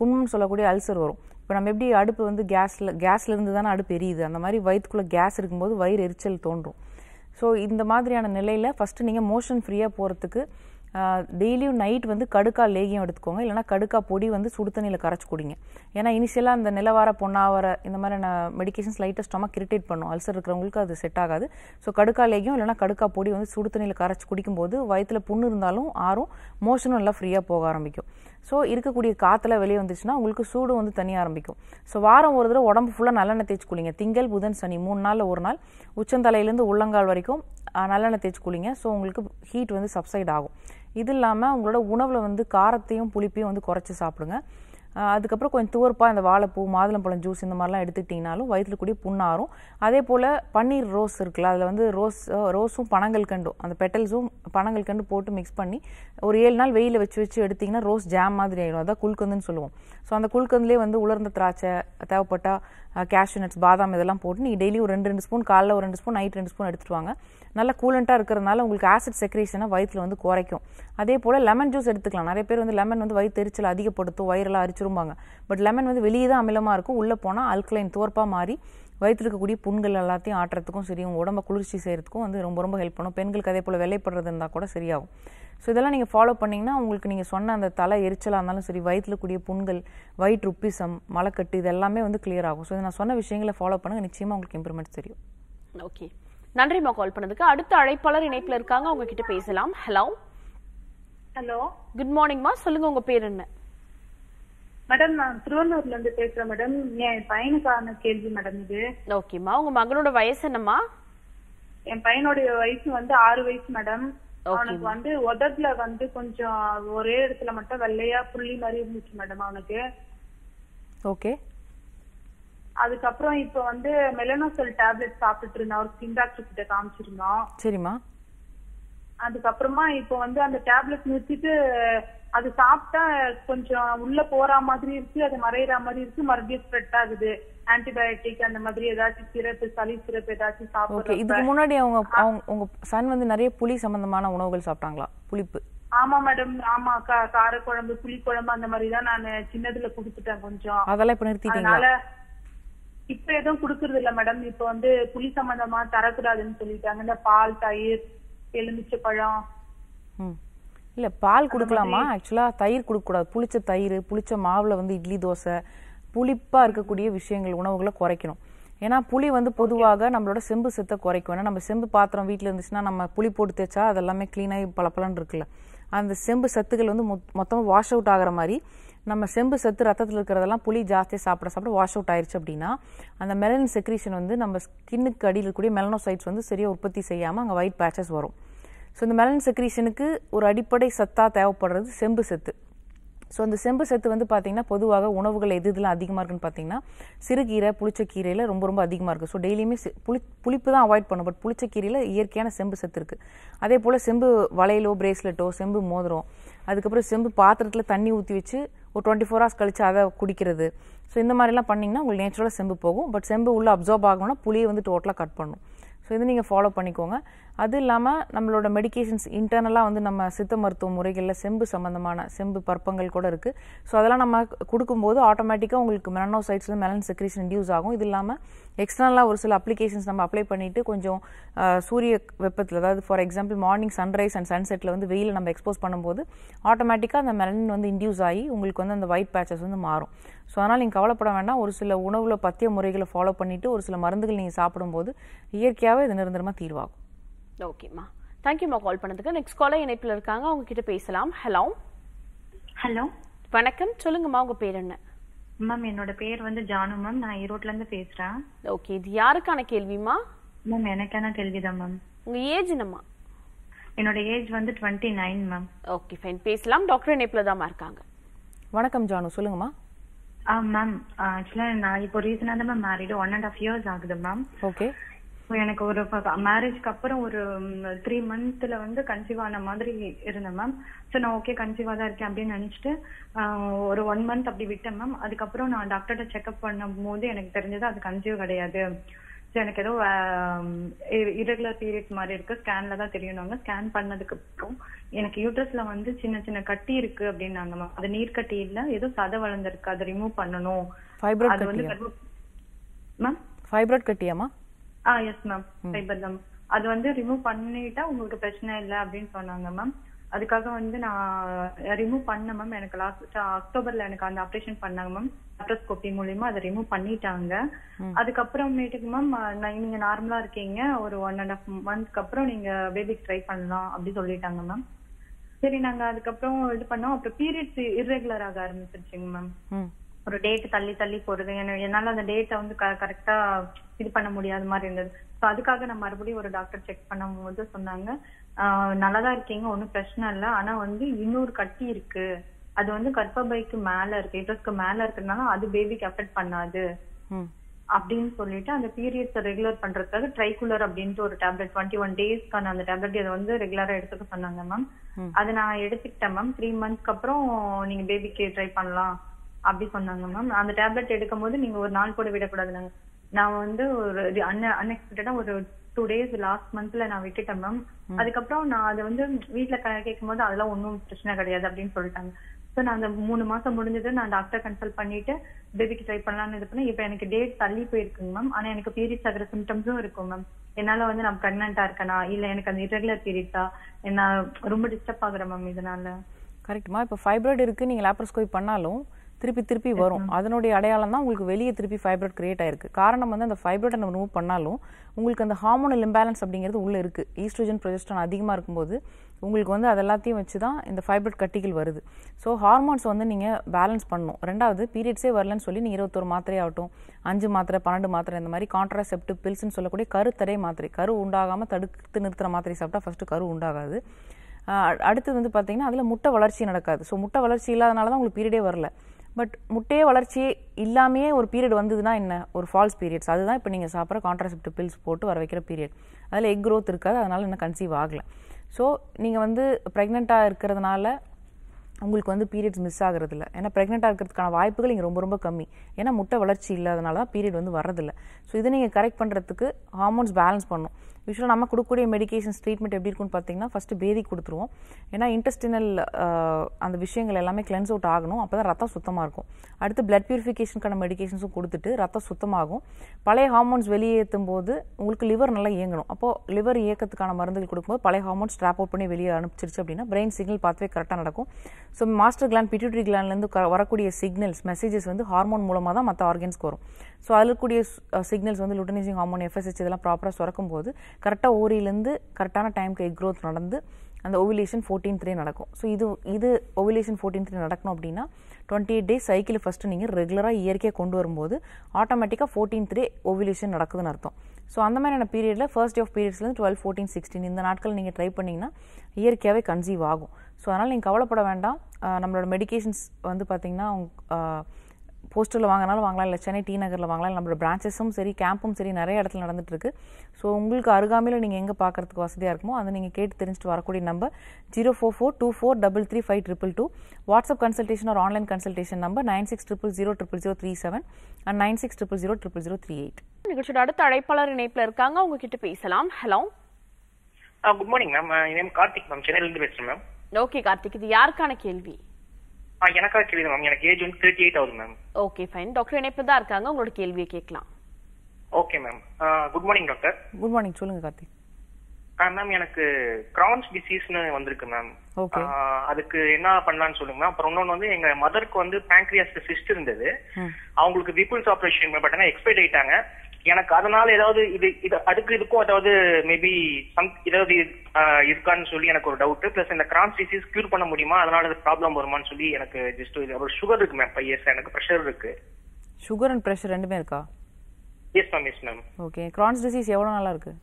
குண்மம் சொல்லக்கூடிய அல்சர் வரும் இப்போ நம்ம எப்படி அடுப்பு வந்து கேஸில் கேஸ்லேருந்து தானே அடுப்பு எரியுது அந்த மாதிரி வயிற்றுக்குள்ளே கேஸ் இருக்கும்போது வயிறு எரிச்சல் தோன்றும் ஸோ இந்த மாதிரியான நிலையில் ஃபஸ்ட்டு நீங்கள் மோஷன் ஃப்ரீயாக போகிறதுக்கு டெய்லியும் நைட் வந்து கடுக்கா லேகியம் எடுத்துக்கோங்க இல்லைனா கடுக்கா பொடி வந்து சுடு தண்ணியில் கரைச்சி குடிங்க ஏன்னா இனிஷியலாக அந்த நிலவார பொன்னாவர இந்த நான் மெடிக்கேஷன்ஸ் லைட்டாக ஸ்டொமக் இரிட்டேட் பண்ணும் அல்சர் இருக்கிறவங்களுக்கு அது செட் ஆகாது ஸோ கடுக்கா லேகியம் இல்லைனா கடுக்கா பொடி வந்து சுடு தண்ணியில் கரைச்சி குடிக்கும்போது வயத்தில் புண்ணு இருந்தாலும் ஆறும் மோஷனும் எல்லாம் ஃப்ரீயாக போக ஆரம்பிக்கும் ஸோ இருக்கக்கூடிய காற்றுல வெளியே வந்துச்சுன்னா உங்களுக்கு சூடு வந்து தனியாக ஆரம்பிக்கும் ஸோ வாரம் ஒரு தடவை உடம்பு ஃபுல்லாக நல்லெண்ணெய் தேய்ச்சி குளிங்க திங்கள் புதன் சனி மூணு நாளில் ஒரு நாள் உச்சந்தலையிலேருந்து உள்ளங்கால் வரைக்கும் நல்லெண்ணெய் தேய்ச்சி குளிங்க ஸோ உங்களுக்கு ஹீட் வந்து சப்சைட் ஆகும் இது இல்லாமல் உங்களோட உணவில் வந்து காரத்தையும் புளிப்பையும் வந்து குறைச்சி சாப்பிடுங்க அதுக்கப்புறம் கொஞ்சம் துவர்ப்பாக இந்த வாழைப்பூ மாதுளம்பழம் ஜூஸ் இந்த மாதிரிலாம் எடுத்துக்கிட்டிங்கனாலும் வயிற்றில் கூடிய புண்ணாரும் அதே போல் பன்னீர் ரோஸ் இருக்குல்ல அதில் வந்து ரோஸ் ரோஸும் பனங்கள் கண்டும் அந்த பெட்டல்ஸும் பனங்கள் கண்டு போட்டு மிக்ஸ் பண்ணி ஒரு ஏழு நாள் வெயிலில் வச்சு வச்சு எடுத்திங்கன்னா ரோஸ் ஜாம் மாதிரி ஆகிடும் அதான் குல்கந்துன்னு சொல்லுவோம் ஸோ அந்த குல்கந்துலேயே வந்து உலர்ந்த திராட்சை தேவைப்பட்டால் கேஷ்யூ நட்ஸ் பாதாம் இதெல்லாம் போட்டு நீங்கள் டெய்லி ஒரு ரெண்டு ரெண்டு ஸ்பூன் காலைல ஒரு ரெண்டு ஸ்பூன் நைட் ரெண்டு ஸ்பூன் எடுத்துகிட்டு வாங்க நல்லா கூலண்ட்டாக இருக்கிறதுனால உங்களுக்கு ஆசிட் செக்ரேஷனை வயிற்றில் வந்து குறைக்கும் அதே போல் லெமன் ஜூஸ் எடுத்துக்கலாம் நிறைய பேர் வந்து லெமன் வந்து வயிற்று எரிச்சல் அதிகப்படுத்தும் வயிறெல்லாம் அரிச்சிரும்பாங்க பட் லெமன் வந்து வெளியே தான் அமிலமாக இருக்கும் உள்ளே போனால் அல்கலைன் தோற்பாக மாறி வயிற்றுக்கக்கூடிய இருக்கக்கூடிய புண்கள் எல்லாத்தையும் ஆட்டுறதுக்கும் சரி உங்கள் உடம்பை குளிர்ச்சி செய்கிறதுக்கும் வந்து ரொம்ப ரொம்ப ஹெல்ப் பண்ணும் பெண்களுக்கு அதே போல் வெள்ளைப்படுறது இருந்தால் கூட சரியாகும் ஸோ இதெல்லாம் நீங்கள் ஃபாலோ பண்ணிங்கன்னா உங்களுக்கு நீங்கள் சொன்ன அந்த தலை எரிச்சலாக இருந்தாலும் சரி வயிற்றில் கூடிய புண்கள் வயிற்று உப்பிசம் மலக்கட்டு இது எல்லாமே வந்து கிளியர் ஆகும் ஸோ நான் சொன்ன விஷயங்களை ஃபாலோ பண்ணுங்கள் நிச்சயமாக உங்களுக்கு இம்ப்ரூவ்மெண்ட்ஸ் தெரியும் ஓகே நன்றிமா கால் பண்ணதுக்கு அடுத்த அழைப்பாளர் இணைப்புல இருக்காங்க அவங்க கிட்ட பேசலாம் ஹலோ ஹலோ குட் மார்னிங்மா சொல்லுங்க உங்க பேர் என்ன மேடம் நான் திருவள்ளூர்ல இருந்து பேசுறேன் மேடம் என் பையனுக்கான கேள்வி மேடம் இது ஓகேம்மா உங்க மகனோட வயசு என்னம்மா என் பையனுடைய வயசு வந்து ஆறு வயசு மேடம் அவனுக்கு வந்து உதட்டுல வந்து கொஞ்சம் ஒரே இடத்துல மட்டும் வெள்ளையா புள்ளி மாதிரி இருந்துச்சு மேடம் அவனுக்கு ஓகே அதுக்கப்புறம் இப்ப வந்து மெலனோசல் டேப்லெட் சாப்பிட்டு இருந்தோம் ஒரு ஸ்கின் டாக்டர் கிட்ட காமிச்சிருந்தோம் சரிமா அதுக்கப்புறமா இப்ப வந்து அந்த டேப்லெட் நிறுத்திட்டு அது சாப்பிட்டா கொஞ்சம் உள்ள போற மாதிரி இருக்கு அது மறையற மாதிரி இருக்கு மறுபடியும் ஸ்ப்ரெட் ஆகுது ஆன்டிபயோட்டிக் அந்த மாதிரி ஏதாச்சும் சிறப்பு சளி சிறப்பு ஏதாச்சும் சாப்பிடுறோம் இதுக்கு முன்னாடி அவங்க அவங்க உங்க சன் வந்து நிறைய புளி சம்பந்தமான உணவுகள் சாப்பிட்டாங்களா புளிப்பு ஆமா மேடம் ஆமா காரக்குழம்பு புளி குழம்பு அந்த மாதிரி தான் நான் சின்னதுல குடுத்துட்டேன் கொஞ்சம் அதெல்லாம் இப்ப நிறுத்திட்டீங்களா இப்ப எதுவும் குடுக்கறது இல்ல மேடம் இப்ப வந்து புளி சம்பந்தமா தரக்கூடாதுன்னு சொல்லிட்டாங்க இந்த பால் தயிர் எலுமிச்சை பழம் இல்ல பால் கொடுக்கலாமா ஆக்சுவலா தயிர் குடுக்க கூடாது புளிச்ச தயிர் புளிச்ச மாவுல வந்து இட்லி தோசை புளிப்பா இருக்கக்கூடிய விஷயங்கள் உணவுகளை குறைக்கணும் ஏன்னா புளி வந்து பொதுவாக நம்மளோட செம்பு சத்தை குறைக்கும் ஏன்னா நம்ம செம்பு பாத்திரம் வீட்டில் இருந்துச்சுன்னா நம்ம புளி போட்டு தேய்ச்சா அதெல்லாமே க்ளீனாகி பளபளன்னு இருக்குல்ல அந்த செம்பு சத்துக்கள் வந்து மொத்தமாக வாஷ் அவுட் ஆகிற மாதிரி நம்ம செம்பு சத்து ரத்தத்தில் இருக்கிறதெல்லாம் புளி ஜாஸ்தியாக சாப்பிட சாப்பிட வாஷ் அவுட் ஆயிடுச்சு அப்படின்னா அந்த மெலனின் செக்ரீஷன் வந்து நம்ம ஸ்கின்னுக்கு அடியில் இருக்கக்கூடிய மெலனோசைட்ஸ் வந்து சரியாக உற்பத்தி செய்யாமல் அங்கே ஒயிட் பேச்சஸ் வரும் ஸோ இந்த மெலன் செக்ரீஷனுக்கு ஒரு அடிப்படை சத்தாக தேவைப்படுறது செம்பு சத்து ஸோ அந்த செம்பு சத்து வந்து பார்த்திங்கன்னா பொதுவாக உணவுகள் எது இதெல்லாம் அதிகமாக இருக்குன்னு பார்த்தீங்கன்னா சிறுகீரை புளிச்ச கீரையில் ரொம்ப ரொம்ப அதிகமாக இருக்குது ஸோ டெய்லியுமே புளி புளிப்பு தான் அவாய்ட் பண்ணும் பட் புளிச்ச கீரையில் இயற்கையான செம்பு சத்து இருக்குது அதே போல் செம்பு வளையலோ பிரேஸ்லெட்டோ செம்பு மோதிரம் அதுக்கப்புறம் செம்பு பாத்திரத்தில் தண்ணி ஊற்றி வச்சு ஒரு டுவெண்ட்டி ஃபோர் ஹவர்ஸ் கழிச்சு அதை குடிக்கிறது ஸோ இந்த மாதிரிலாம் பண்ணிங்கன்னா உங்களுக்கு நேச்சுரலாக செம்பு போகும் பட் செம்பு உள்ளே அப்சர்வ் ஆகணும்னா புளியை வந்து டோட்டலாக கட் பண்ணும் ஸோ இது நீங்கள் ஃபாலோ பண்ணிக்கோங்க அது இல்லாமல் நம்மளோட மெடிக்கேஷன்ஸ் இன்டர்னலாக வந்து நம்ம சித்த மருத்துவ முறைகளில் செம்பு சம்மந்தமான செம்பு பற்பங்கள் கூட இருக்குது ஸோ அதெல்லாம் நம்ம கொடுக்கும்போது ஆட்டோமேட்டிக்காக உங்களுக்கு வந்து மெலன் செக்ரேஷன் இன்டியூஸ் ஆகும் இது இல்லாமல் எக்ஸ்டர்னலாக ஒரு சில அப்ளிகேஷன்ஸ் நம்ம அப்ளை பண்ணிவிட்டு கொஞ்சம் சூரிய வெப்பத்தில் அதாவது for example morning sunrise and சன்செட்டில் வந்து வெயில் நம்ம எக்ஸ்போஸ் பண்ணும்போது ஆட்டோமேட்டிக்காக அந்த மெலன் வந்து இன்டியூஸ் ஆகி உங்களுக்கு வந்து அந்த ஒயிட் பேச்சஸ் வந்து மாறும் ஸோ அதனால் நீங்கள் கவலைப்பட வேண்டாம் ஒரு சில உணவில் பத்திய முறைகளை ஃபாலோ பண்ணிவிட்டு ஒரு சில மருந்துகள் நீங்கள் சாப்பிடும்போது இயற்கையாகவே இது நிரந்தரமாக தீர்வாகும் ஓகேம்மா தேங்க்யூம்மா கால் பண்ணதுக்கு நெக்ஸ்ட் காலே இணைப்பில் இருக்காங்க அவங்க கிட்ட பேசலாம் ஹலோ ஹலோ வணக்கம் சொல்லுங்கம்மா உங்க பேர் என்ன மேம் என்னோட பேர் வந்து ஜானு மேம் நான் ஈரோட்ல இருந்து பேசுறேன் ஓகே இது யாருக்கான கேள்விமா மேம் எனக்கான கேள்விதான் மேம் உங்க ஏஜ் என்னம்மா என்னோட ஏஜ் வந்து twenty nine ma'am okay fine பேசலாம் டாக்டர் இணைப்பில் தான் இருக்காங்க வணக்கம் ஜானு சொல்லுங்கம்மா ஆ மேம் ஆக்சுவலாக நான் இப்போ ரீசனாக தான் ma'am married one and half years ஆகுது மேம் ஓகே எனக்கு ஒரு மேரேஜ்க்கு அப்புறம் ஒரு த்ரீ மந்த்ல வந்து கன்சீவ் ஆன மாதிரி இருந்தேன் மேம் ஸோ நான் ஓகே கன்சீவாக தான் இருக்கேன் அப்படின்னு நினச்சிட்டு ஒரு ஒன் மந்த் அப்படி விட்டேன் மேம் அதுக்கப்புறம் நான் டாக்டர்கிட்ட செக்அப் பண்ணும் போது எனக்கு தெரிஞ்சது அது கன்சீவ் கிடையாது ஸோ எனக்கு ஏதோ இரகுலர் பீரியட் மாதிரி இருக்கு ஸ்கேன்ல தான் தெரியணுங்க ஸ்கேன் பண்ணதுக்கு அப்புறம் எனக்கு யூட்ரஸ்ல வந்து சின்ன சின்ன கட்டி இருக்கு அப்படின்னாங்க மேம் அது நீர் கட்டி இல்லை ஏதோ சதை வளர்ந்துருக்கு அதை ரிமூவ் பண்ணணும் அது வந்து மேம் ஃபைப்ராய்ட் கட்டியாமா ஆ எஸ் மேம் சைபர் தான் அது வந்து ரிமூவ் பண்ணிட்டா உங்களுக்கு பிரச்சனை இல்லை அப்படின்னு சொன்னாங்க மேம் அதுக்காக வந்து நான் ரிமூவ் பண்ணேன் மேம் எனக்கு லாஸ்ட் அக்டோபர்ல எனக்கு அந்த ஆப்ரேஷன் பண்ணாங்க மேம் லாப்ரோஸ்கோபி மூலியமா அதை ரிமூவ் பண்ணிட்டாங்க அதுக்கப்புறமேட்டுக்கு மேம் நீங்க நார்மலா இருக்கீங்க ஒரு ஒன் அண்ட் ஆஃப் மந்த்க்கு அப்புறம் நீங்க பேபிக்கு ட்ரை பண்ணலாம் அப்படின்னு சொல்லிட்டாங்க மேம் சரி நாங்க அதுக்கப்புறம் இது பண்ணோம் அப்புறம் பீரியட்ஸ் இர்ரெகுலர் ஆக ஆரம்பிச்சிருச்சுங்க மேம் ஒரு டேட் தள்ளி தள்ளி போடுது என்னால அந்த டேட்டை வந்து கரெக்டா இது பண்ண முடியாத மாதிரி இருந்தது ஸோ அதுக்காக நான் மறுபடியும் ஒரு டாக்டர் செக் பண்ணும்போது சொன்னாங்க ஆஹ் நல்லாதான் இருக்கீங்க ஒன்றும் பிரச்சனை இல்லை ஆனா வந்து இன்னொரு கட்டி இருக்கு அது வந்து கர்ப்பப்பைக்கு மேல இருக்கு யூட்ரஸ்க்கு மேல இருக்கிறதுனால அது பேபிக்கு அஃபெக்ட் பண்ணாது அப்படின்னு சொல்லிட்டு அந்த பீரியட்ஸ் ரெகுலர் பண்றதுக்காக ட்ரைகுலர் அப்படின்ட்டு ஒரு டேப்லெட் டுவெண்ட்டி ஒன் டேஸ்க்கான அந்த டேப்லெட் இதை வந்து ரெகுலரா எடுத்துக்க சொன்னாங்க மேம் அதை நான் எடுத்துக்கிட்டேன் மேம் த்ரீ மந்த்ஸ்க்கு அப்புறம் நீங்க பேபிக்கு ட்ரை பண்ணலாம் அப்படி சொன்னாங்க மேம் அந்த டேப்லெட் எடுக்கும் போது நீங்க ஒரு நாள் கூட விடக்கூடாது நான் வந்து ஒரு அன்எக்ஸ்பெக்டடா ஒரு டூ டேஸ் லாஸ்ட் மந்த்ல நான் விட்டுட்டேன் மேம் அதுக்கப்புறம் நான் அதை வந்து வீட்டுல கேட்கும் போது அதெல்லாம் ஒன்றும் பிரச்சனை கிடையாது அப்படின்னு சொல்லிட்டாங்க ஸோ நான் அந்த மூணு மாசம் முடிஞ்சது நான் டாக்டர் கன்சல்ட் பண்ணிட்டு பேபிக்கு ட்ரை பண்ணலாம்னு இது பண்ணேன் இப்போ எனக்கு டேட் தள்ளி போயிருக்குங்க மேம் ஆனா எனக்கு பீரியட்ஸ் ஆகிற சிம்டம்ஸும் இருக்கும் மேம் என்னால வந்து நான் பிரெக்னண்டா இருக்கேனா இல்ல எனக்கு அந்த இரகுலர் பீரியட்ஸா என்ன ரொம்ப டிஸ்டர்ப் ஆகுற மேம் இதனால கரெக்ட்மா இப்போ ஃபைப்ராய்டு இருக்கு நீங்க லாப்ரோஸ்கோபி பண்ணாலும் திருப்பி திருப்பி வரும் அதனுடைய அடையாளம் தான் உங்களுக்கு வெளியே திருப்பி ஃபைப்ராய்ட் கிரியேட் ஆயிருக்கு காரணம் வந்து அந்த ஃபைப்ராய்டை நம்ம ரிமூவ் பண்ணாலும் உங்களுக்கு அந்த ஹார்மோனல் இம்பேலன்ஸ் அப்படிங்கிறது உள்ளே இருக்குது ஈஸ்ட்ரோஜன் ப்ரொஜெஸ்டான் அதிகமாக இருக்கும்போது உங்களுக்கு வந்து அதெல்லாத்தையும் வச்சு தான் இந்த ஃபைப்ரட் கட்டிகள் வருது ஸோ ஹார்மோன்ஸ் வந்து நீங்கள் பேலன்ஸ் பண்ணணும் ரெண்டாவது பீரியட்ஸே வரலன்னு சொல்லி நீங்கள் இருபத்தொரு மாத்திரை ஆகட்டும் அஞ்சு மாத்திரை பன்னெண்டு மாத்திரை இந்த மாதிரி கான்ட்ராசெப்டிவ் பில்ஸ்னு சொல்லக்கூடிய கருத்தடை மாத்திரை கரு உண்டாகாமல் தடுத்து நிறுத்துகிற மாத்திரை சாப்பிட்டா ஃபஸ்ட்டு கரு உண்டாகாது அடுத்தது வந்து பார்த்தீங்கன்னா அதில் முட்டை வளர்ச்சி நடக்காது ஸோ முட்டை வளர்ச்சி இல்லாதனால தான் உங்களுக்கு பீரியடே வரல பட் முட்டையே வளர்ச்சியே இல்லாமையே ஒரு பீரியட் வந்ததுன்னா என்ன ஒரு ஃபால்ஸ் பீரியட்ஸ் அதுதான் இப்போ நீங்கள் சாப்பிட்ற கான்ட்ராசெப்டிவ் பில்ஸ் போட்டு வர வைக்கிற பீரியட் அதில் எக் க்ரோத் இருக்காது அதனால் இன்னும் கன்சீவ் ஆகலை ஸோ நீங்கள் வந்து ப்ரெக்னெண்ட்டாக இருக்கிறதுனால உங்களுக்கு வந்து பீரியட்ஸ் மிஸ் ஆகிறது இல்லை ஏன்னா ப்ரெக்னெண்ட்டாக இருக்கிறதுக்கான வாய்ப்புகள் இங்கே ரொம்ப ரொம்ப கம்மி ஏன்னா முட்டை வளர்ச்சி இல்லாதனால தான் பீரியட் வந்து வரதில்லை ஸோ இதை நீங்கள் கரெக்ட் பண்ணுறதுக்கு ஹார்மோன்ஸ் பேலன்ஸ் பண்ணணும் யூஸ்வலாக நம்ம கொடுக்கக்கூடிய மெடிகேஷன்ஸ் ட்ரீட்மெண்ட் எப்படி இருக்குன்னு பார்த்தீங்கன்னா ஃபஸ்ட்டு பேதி கொடுத்துருவோம் ஏன்னா இன்டெஸ்டினல் அந்த விஷயங்கள் எல்லாமே கிளென்ஸ் அவுட் ஆகணும் அப்போ தான் ரத்தம் சுத்தமாக இருக்கும் அடுத்து பிளட் பியூரிஃபிகேஷனுக்கான மெடிகேஷன்ஸும் கொடுத்துட்டு ரத்தம் சுத்தமாகும் பழைய ஹார்மோன்ஸ் வெளியேற்றும் போது உங்களுக்கு லிவர் நல்லா இயங்கணும் அப்போது லிவர் இயக்கத்துக்கான மருந்துகள் கொடுக்கும்போது பழைய ஹார்மோன்ஸ் ட்ராப் அவுட் பண்ணி வெளியே அனுப்பிச்சிருச்சு அப்படின்னா பிரெயின் சிக்னல் பார்த்தவே கரெக்டாக நடக்கும் ஸோ மாஸ்டர் கிளான் பிட்யூட்ரி கிளான்லேருந்து வரக்கூடிய சிக்னல்ஸ் மெசேஜஸ் வந்து ஹார்மோன் மூலமாக தான் மற்ற ஆர்கன்ஸ்க்கு வரும் ஸோ அதில் கூடிய சிக்னல்ஸ் வந்து லுட்டனைசிங் ஹார்மோன் எஃப்எஸ்எச் இதெல்லாம் ப்ராப்பராக சுரக்கும் போது கரெக்டாக ஓரியிலேருந்து கரெக்டான டைமுக்கு எக் க்ரோத் நடந்து அந்த ஓவிலேஷன் ஃபோர்டீன் த்ரீ நடக்கும் ஸோ இது இது ஓவிலேஷன் ஃபோர்டீன் த்ரீ நடக்கணும் அப்படின்னா twenty eight days cycle first நீங்கள் ரெகுலராக இயற்கையாக கொண்டு வரும்போது ஆட்டோமேட்டிக்காக ஃபோர்டீன் த்ரீ ஓவிலேஷன் நடக்குதுன்னு அர்த்தம் ஸோ அந்த மாதிரியான பீரியடில் ஃபர்ஸ்ட் ஆஃப் பீரியட்ஸ்லேருந்து டுவெல் ஃபோர்டீன் சிக்ஸ்டீன் இந்த நாட்கள் நீங்கள் ட்ரை பண்ணிங்கன்னா இயற்கையாகவே கன்சீவ் ஆகும் ஸோ அதனால் நீங்கள் கவலைப்பட வேண்டாம் நம்மளோட மெடிக்கேஷன்ஸ் வந்து பார்த்திங்கன்னா போஸ்டரில் வாங்கினாலும் வாங்கலாம் இல்லை சென்னை டி நகரில் வாங்கலாம் நம்மளோட பிரான்ச்சஸும் சரி கேம்பும் சரி நிறைய இடத்துல இருக்கு ஸோ உங்களுக்கு அருகாமையில் நீங்கள் எங்கே பார்க்குறதுக்கு வசதியாக இருக்குமோ அதை நீங்கள் கேட்டு தெரிஞ்சுட்டு வரக்கூடிய number zero four four two four double three five triple two WhatsApp consultation ஒரு online consultation number nine six triple zero triple zero three seven and nine six triple zero triple zero three eight நிகழ்ச்சியோட அடுத்த அழைப்பாளர் இணைப்பில் இருக்காங்க உங்ககிட்ட பேசலாம் hello good morning ma'am Karthik ma'am சென்னையிலிருந்து பேசுகிறேன் மேம் ஓகே கார்த்திக் இது யாருக்கான கேள்வி எனக்காக கேள்வி மேம் எனக்கு ஏஜ் வந்து தேர்ட்டி எயிட் ஆகுது மேம் ஓகே ஃபைன் டாக்டர் இணைப்பு தான் இருக்காங்க உங்களோட கேள்வியை கேட்கலாம் okay ma'am good morning doctor good morning சொல்லுங்க கார்த்திக் மேம் எனக்கு கிரான்ஸ் டிசீஸ்னு வந்திருக்கு மேம் அதுக்கு என்ன பண்ணலாம்னு சொல்லுங்க அப்புறம் இன்னொன்று வந்து எங்க மதருக்கு வந்து பேங்க்ரியாஸ் சிஸ்ட் இருந்தது அவங்களுக்கு பீப்புள்ஸ் ஆப்ரேஷன் பட் பண்ணாங்க எக்ஸ்பைர்ட் ஆயிட்டாங்க எனக்கு அதனால ஏதாவது இது இது அதுக்கு இதுக்கும் அதாவது மேபி சம் ஏதாவது இருக்கான்னு சொல்லி எனக்கு ஒரு டவுட் பிளஸ் இந்த கிரான்ஸ் டிசீஸ் கியூர் பண்ண முடியுமா அதனால இது ப்ராப்ளம் வருமான்னு சொல்லி எனக்கு ஜஸ்ட் இது அப்புறம் சுகர் இருக்கு மேம் ஃபைவ் இயர்ஸ் எனக்கு ப்ரெஷர் இருக்கு சுகர் அண்ட் ப்ரெஷர் ரெண்டுமே இருக்கா yes ma'am yes ma'am okay Crohn's disease எவ்வளவு நாளா இருக்கு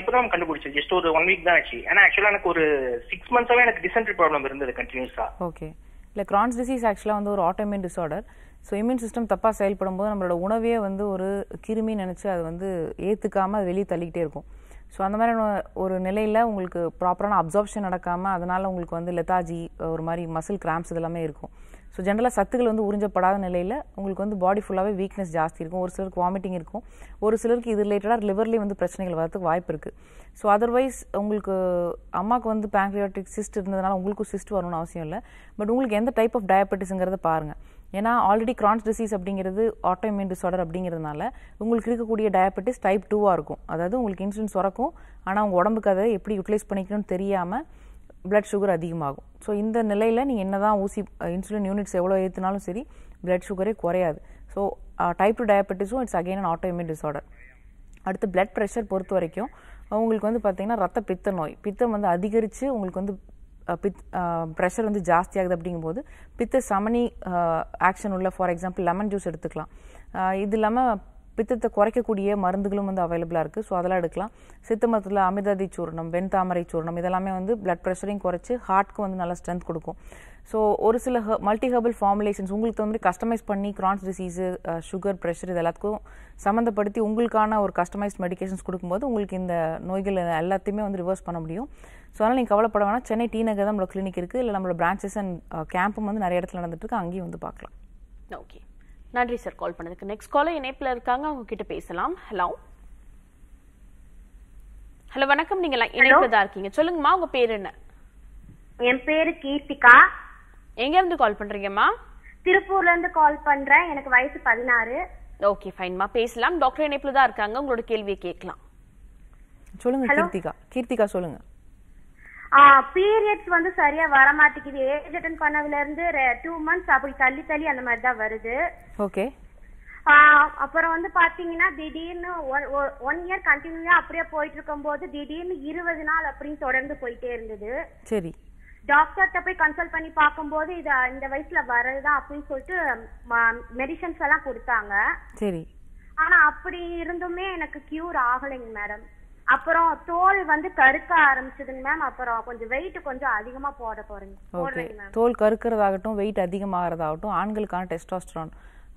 இப்பதான் கண்டுபிடிச்சேன் ஜஸ்ட் ஒரு ஒன் வீக் தான் ஆச்சு ஏன்னா ஆக்சுவலா எனக்கு ஒரு சிக்ஸ் மந்த்ஸாவே எனக்கு டிசென்ட்ரி ப்ராப்ளம் இருந்தது கண்டினியூஸா ஓகே இல்ல கிரான்ஸ் டிசீஸ் ஆக்சுவலா வந்து ஒரு autoimmune disorder so immune system தப்பாக செயல்படும் போது நம்மளோட உணவே வந்து ஒரு கிருமி நினச்சி அதை வந்து ஏற்றுக்காமல் அது வெளியே தள்ளிக்கிட்டே இருக்கும் ஸோ அந்த மாதிரி ஒரு நிலையில் உங்களுக்கு ப்ராப்பரான அப்சார்ப்ஷன் நடக்காமல் அதனால் உங்களுக்கு வந்து லெத்தாஜி ஒரு மாதிரி மசில் கிராம்ப்ஸ் இதெல்லாமே இருக்கும் ஸோ ஜென்ரலாக சத்துக்கள் வந்து உறிஞ்சப்படாத நிலையில் உங்களுக்கு வந்து பாடி ஃபுல்லாகவே வீக்னஸ் ஜாஸ்தி இருக்கும் ஒரு சிலருக்கு வாமிட்டிங் இருக்கும் ஒரு சிலருக்கு இது ரிலேட்டடாக லிவர்லேயே வந்து பிரச்சனைகள் வரதுக்கு வாய்ப்பு இருக்குது ஸோ அதர்வைஸ் உங்களுக்கு அம்மாவுக்கு வந்து பேங்க்ரியாட்டிக் சிஸ்ட் இருந்ததுனால உங்களுக்கும் சிஸ்ட் வரணும்னு அவசியம் இல்லை பட் உங்களுக்கு எந்த டைப் ஆஃப் டயபெட்டிஸுங்கிறத பாருங்கள் ஏன்னா ஆல்ரெடி கிரான்ஸ் டிசீஸ் அப்படிங்கிறது ஆட்டோமியூன் டிசார்டர் அப்படிங்கிறதுனால உங்களுக்கு இருக்கக்கூடிய டயபெட்டிஸ் டைப் டூவாக இருக்கும் அதாவது உங்களுக்கு இன்சுலின்ஸ் சுரக்கும் ஆனால் உங்கள் உடம்புக்கு அதை எப்படி யூட்டிலைஸ் பண்ணிக்கணும்னு தெரியாமல் பிளட் சுகர் அதிகமாகும் ஸோ இந்த நிலையில் நீங்கள் என்ன தான் ஊசி இன்சுலின் யூனிட்ஸ் எவ்வளோ ஏற்றினாலும் சரி பிளட் சுகரே குறையாது ஸோ டைப் டூ டயபெட்டிஸும் it's again and autoimmune disorder அடுத்து பிளட் ப்ரெஷர் பொறுத்த வரைக்கும் உங்களுக்கு வந்து பார்த்திங்கன்னா ரத்த பித்த நோய் பித்தம் வந்து அதிகரித்து உங்களுக்கு வந்து பித் ப்ரெஷர் வந்து ஜாஸ்தியாகுது அப்படிங்கும்போது பித்த சமனி ஆக்ஷன் உள்ள ஃபார் எக்ஸாம்பிள் லெமன் ஜூஸ் எடுத்துக்கலாம் இது இல்லாமல் பித்தத்தை குறைக்கக்கூடிய மருந்துகளும் வந்து அவைலபிளாக இருக்குது ஸோ அதெல்லாம் எடுக்கலாம் சித்த மரத்தில் அமிர்ததி சூர்ணம் வெண்தாமரை சூர்ணம் இதெல்லாமே வந்து பிளட் ப்ரெஷரையும் குறைச்சி ஹார்ட்க்கு வந்து நல்லா ஸ்ட்ரென்த் கொடுக்கும் ஸோ ஒரு சில ஹ மல்டி ஹர்பல் ஃபார்முலேஷன்ஸ் உங்களுக்கு தகுந்த மாதிரி கஸ்டமைஸ் பண்ணி கிரான்ஸ் டிசீஸு சுகர் ப்ரெஷர் இது எல்லாத்துக்கும் சம்மந்தப்படுத்தி உங்களுக்கான ஒரு கஸ்டமைஸ்ட் மெடிக்கேஷன்ஸ் கொடுக்கும்போது உங்களுக்கு இந்த நோய்கள் எல்லாத்தையுமே வந்து ரிவர்ஸ் பண்ண முடியும் ஸோ அதனால் நீங்கள் கவலைப்பட வேணாம் சென்னை டி நகர் தான் நம்மளோட கிளினிக் இருக்குது இல்லை நம்மளோட பிரான்ச்சஸ் அண்ட் கேம்பும் வந்து நிறைய இடத்துல நடந்துட்டுருக்கு அங்கேயும் வந்து பார்க்கலாம் ஓகே நன்றி சார் கால் பண்ணதுக்கு நெக்ஸ்ட் காலர் இணைப்பில் இருக்காங்க அவங்க கிட்ட பேசலாம் ஹலோ ஹலோ வணக்கம் நீங்க தான் இருக்கீங்க சொல்லுங்கம்மா உங்க பேர் என்ன என் பேரு கீர்த்திகா எங்க இருந்து கால் பண்றீங்கம்மா திருப்பூர்ல இருந்து கால் பண்றேன் எனக்கு வயசு பதினாறு ஓகே ஃபைன்மா பேசலாம் டாக்டர் இணைப்புல தான் இருக்காங்க உங்களோட கேள்வியை கேட்கலாம் சொல்லுங்க கீர்த்திகா கீர்த்திகா சொல்லுங்க பீரியட்ஸ் வந்து சரியா வர மாட்டேங்குது ஏஜ் அட்டன் பண்ணதுல இருந்து டூ மந்த்ஸ் அப்படி தள்ளி தள்ளி அந்த மாதிரி தான் வருது ஓகே அப்புறம் வந்து பாத்தீங்கன்னா திடீர்னு ஒன் இயர் கண்டினியூயா அப்படியே போயிட்டு இருக்கும்போது திடீர்னு இருபது நாள் அப்படின்னு தொடர்ந்து போயிட்டே இருந்தது சரி டாக்டர்கிட்ட போய் கன்சல்ட் பண்ணி பார்க்கும்போது இது இந்த வயசுல வரதுதான் அப்படின்னு சொல்லிட்டு மெடிசன்ஸ் எல்லாம் கொடுத்தாங்க சரி ஆனா அப்படி இருந்துமே எனக்கு கியூர் ஆகலைங்க மேடம் அப்புறம் தோல் வந்து கருக்க ஆரம்பிச்சதுங்க மேம் அப்புறம் கொஞ்சம் வெயிட் கொஞ்சம் அதிகமா போட போறேங்க ஓகே தோல் கருக்கிறதாகட்டும் வெயிட் அதிகமாகறதாகட்டும் ஆண்களுக்கான டெஸ்டாஸ்ட்ரான்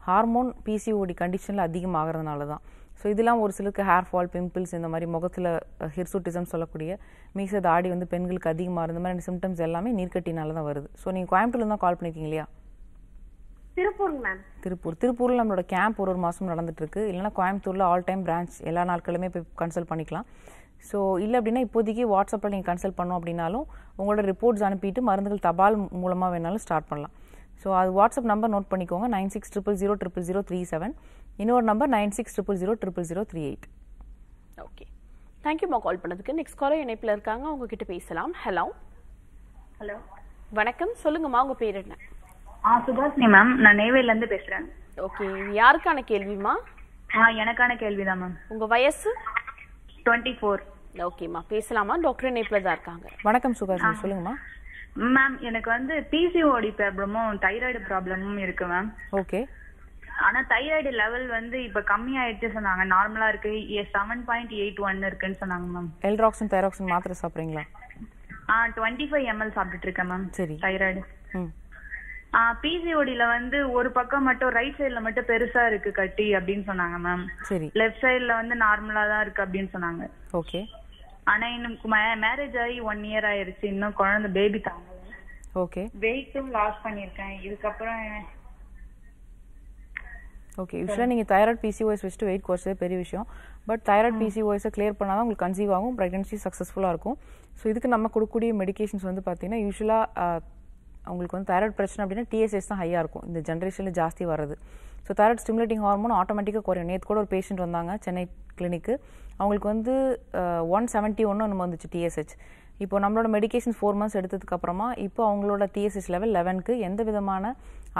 ஹார்மோன் பிசிஓடி கண்டிஷனில் அதிகமாகிறதுனால தான் ஸோ இதெல்லாம் ஒரு சிலருக்கு ஹேர் ஃபால் பிம்பிள்ஸ் இந்த மாதிரி முகத்தில் ஹிர்சுட்டிசம் சொல்லக்கூடிய மீச தாடி வந்து பெண்களுக்கு அதிகமாக இருந்த மாதிரி சிம்டம்ஸ் எல்லாமே நீர்க்கட்டினால தான் வருது ஸோ நீங்கள் கோயம்புத்தூர்லேருந்து தான் கால் பண்ணியிருக்கீங்க இல்லையா திருப்பூருங்க மேம் திருப்பூர் திருப்பூரில் நம்மளோட கேம்ப் ஒரு ஒரு மாதம் நடந்துட்டுருக்கு இல்லைனா கோயம்புத்தூரில் ஆல் டைம் பிரான்ச் எல்லா நாட்களுமே போய் கன்சல்ட் பண்ணிக்கலாம் ஸோ இல்லை அப்படின்னா இப்போதைக்கு வாட்ஸ்அப்பில் நீங்கள் கன்சல்ட் பண்ணோம் அப்படின்னாலும் உங்களோட ரிப்போர்ட்ஸ் அனுப்பிட்டு மருந்துகள் தபால் மூலமாக வேணாலும் ஸ்டார்ட் பண்ணலாம் ஸோ அது வாட்ஸ்அப் நம்பர் நோட் பண்ணிக்கோங்க nine six triple zero triple zero three seven இன்னொரு number nine six triple zero triple zero three eight okay தேங்க்யூம்மா கால் பண்ணதுக்கு நெக்ஸ்ட் காலர் இணைப்பில் இருக்காங்க உங்ககிட்ட பேசலாம் ஹலோ ஹலோ வணக்கம் சொல்லுங்கம்மா உங்கள் பேர் என்ன சுபாஷினி மேம் நான் நெய்வேலிலேருந்து பேசுகிறேன் ஓகே யாருக்கான கேள்விமா எனக்கான கேள்விதான் மேம் உங்க வயசு டுவெண்ட்டி ஃபோர் ஓகேம்மா பேசலாமா டாக்டர் இணைப்புல தான் இருக்காங்க வணக்கம் சுபாஷினி சொல்லுங்கம்மா மேம் எனக்கு வந்து பிசிஓடி ப்ராப்ளமும் தைராய்டு ப்ராப்ளமும் இருக்கு மேம் ஓகே ஆனா தைராய்டு லெவல் வந்து இப்ப கம்மி ஆயிடுச்சு சொன்னாங்க நார்மலா இருக்கு செவன் பாயிண்ட் எயிட் ஒன் இருக்குன்னு சொன்னாங்க மேம் எல்ராக்சன் தைராக்சன் மாத்திரை சாப்பிடுறீங்களா ஆ டுவெண்ட்டி ஃபைவ் எம்எல் சாப்பிட்டுட்டு இருக்கேன் மேம் சரி தைராய்டு பிசிஓடில வந்து ஒரு பக்கம் மட்டும் ரைட் சைடுல மட்டும் பெருசா இருக்கு கட்டி அப்படின்னு சொன்னாங்க மேம் சரி லெஃப்ட் சைடுல வந்து நார்மலா தான் இருக்கு அப்படின்னு சொன்னாங்க ஓகே ஆனா இன்னும் மேரேஜ் ஆகி ஒன் இயர் ஆயிருச்சு இன்னும் குழந்தை பேபி தாங்க ஓகே வெயிட்டும் லாஸ் பண்ணிருக்கேன் இதுக்கப்புறம் ஓகே யூஸ்வலாக நீங்கள் தைராய்ட் பிசிஓஎஸ் வச்சுட்டு வெயிட் குறைச்சதே பெரிய விஷயம் பட் தைராய்ட் பிசிஓஎஸை கிளியர் பண்ணால் தான் உங்களுக்கு கன்சீவ் ஆகும் ப்ரெக்னன்சி சக்ஸஸ்ஃபுல்லாக இருக்கும் ஸோ இதுக்கு நம்ம கொடுக்கக்கூடிய மெடிக்கேஷன்ஸ் வந்து பார்த்தீங்கன்னா யூஸ்வலாக அவங்களுக்கு வந்து தைராய்டு பிரச்சனை அப்படின்னா டிஎஸ்எஸ் தான் ஹையாக இருக்கும் இந்த ஜென்ரேஷனில் ஜாஸ்தி வர்றது ஸோ தைராய்டு ஸ்டிமுலேட்டிங் ஹார்மோன் ஆட்டோமேட்டிக்காக குறையும் நேற்று கூட ஒரு பேஷண்ட் வந்தாங்க சென்னை கிளினிக்கு அவங்களுக்கு வந்து ஒன் செவன்ட்டி ஒன்று நம்ம வந்துச்சு டிஎஸ்ஹெச் இப்போ நம்மளோட மெடிக்கேஷன் ஃபோர் மந்த்ஸ் எடுத்ததுக்கப்புறமா இப்போ அவங்களோட டிஎஸ்எஸ் லெவல் லெவனுக்கு எந்த விதமான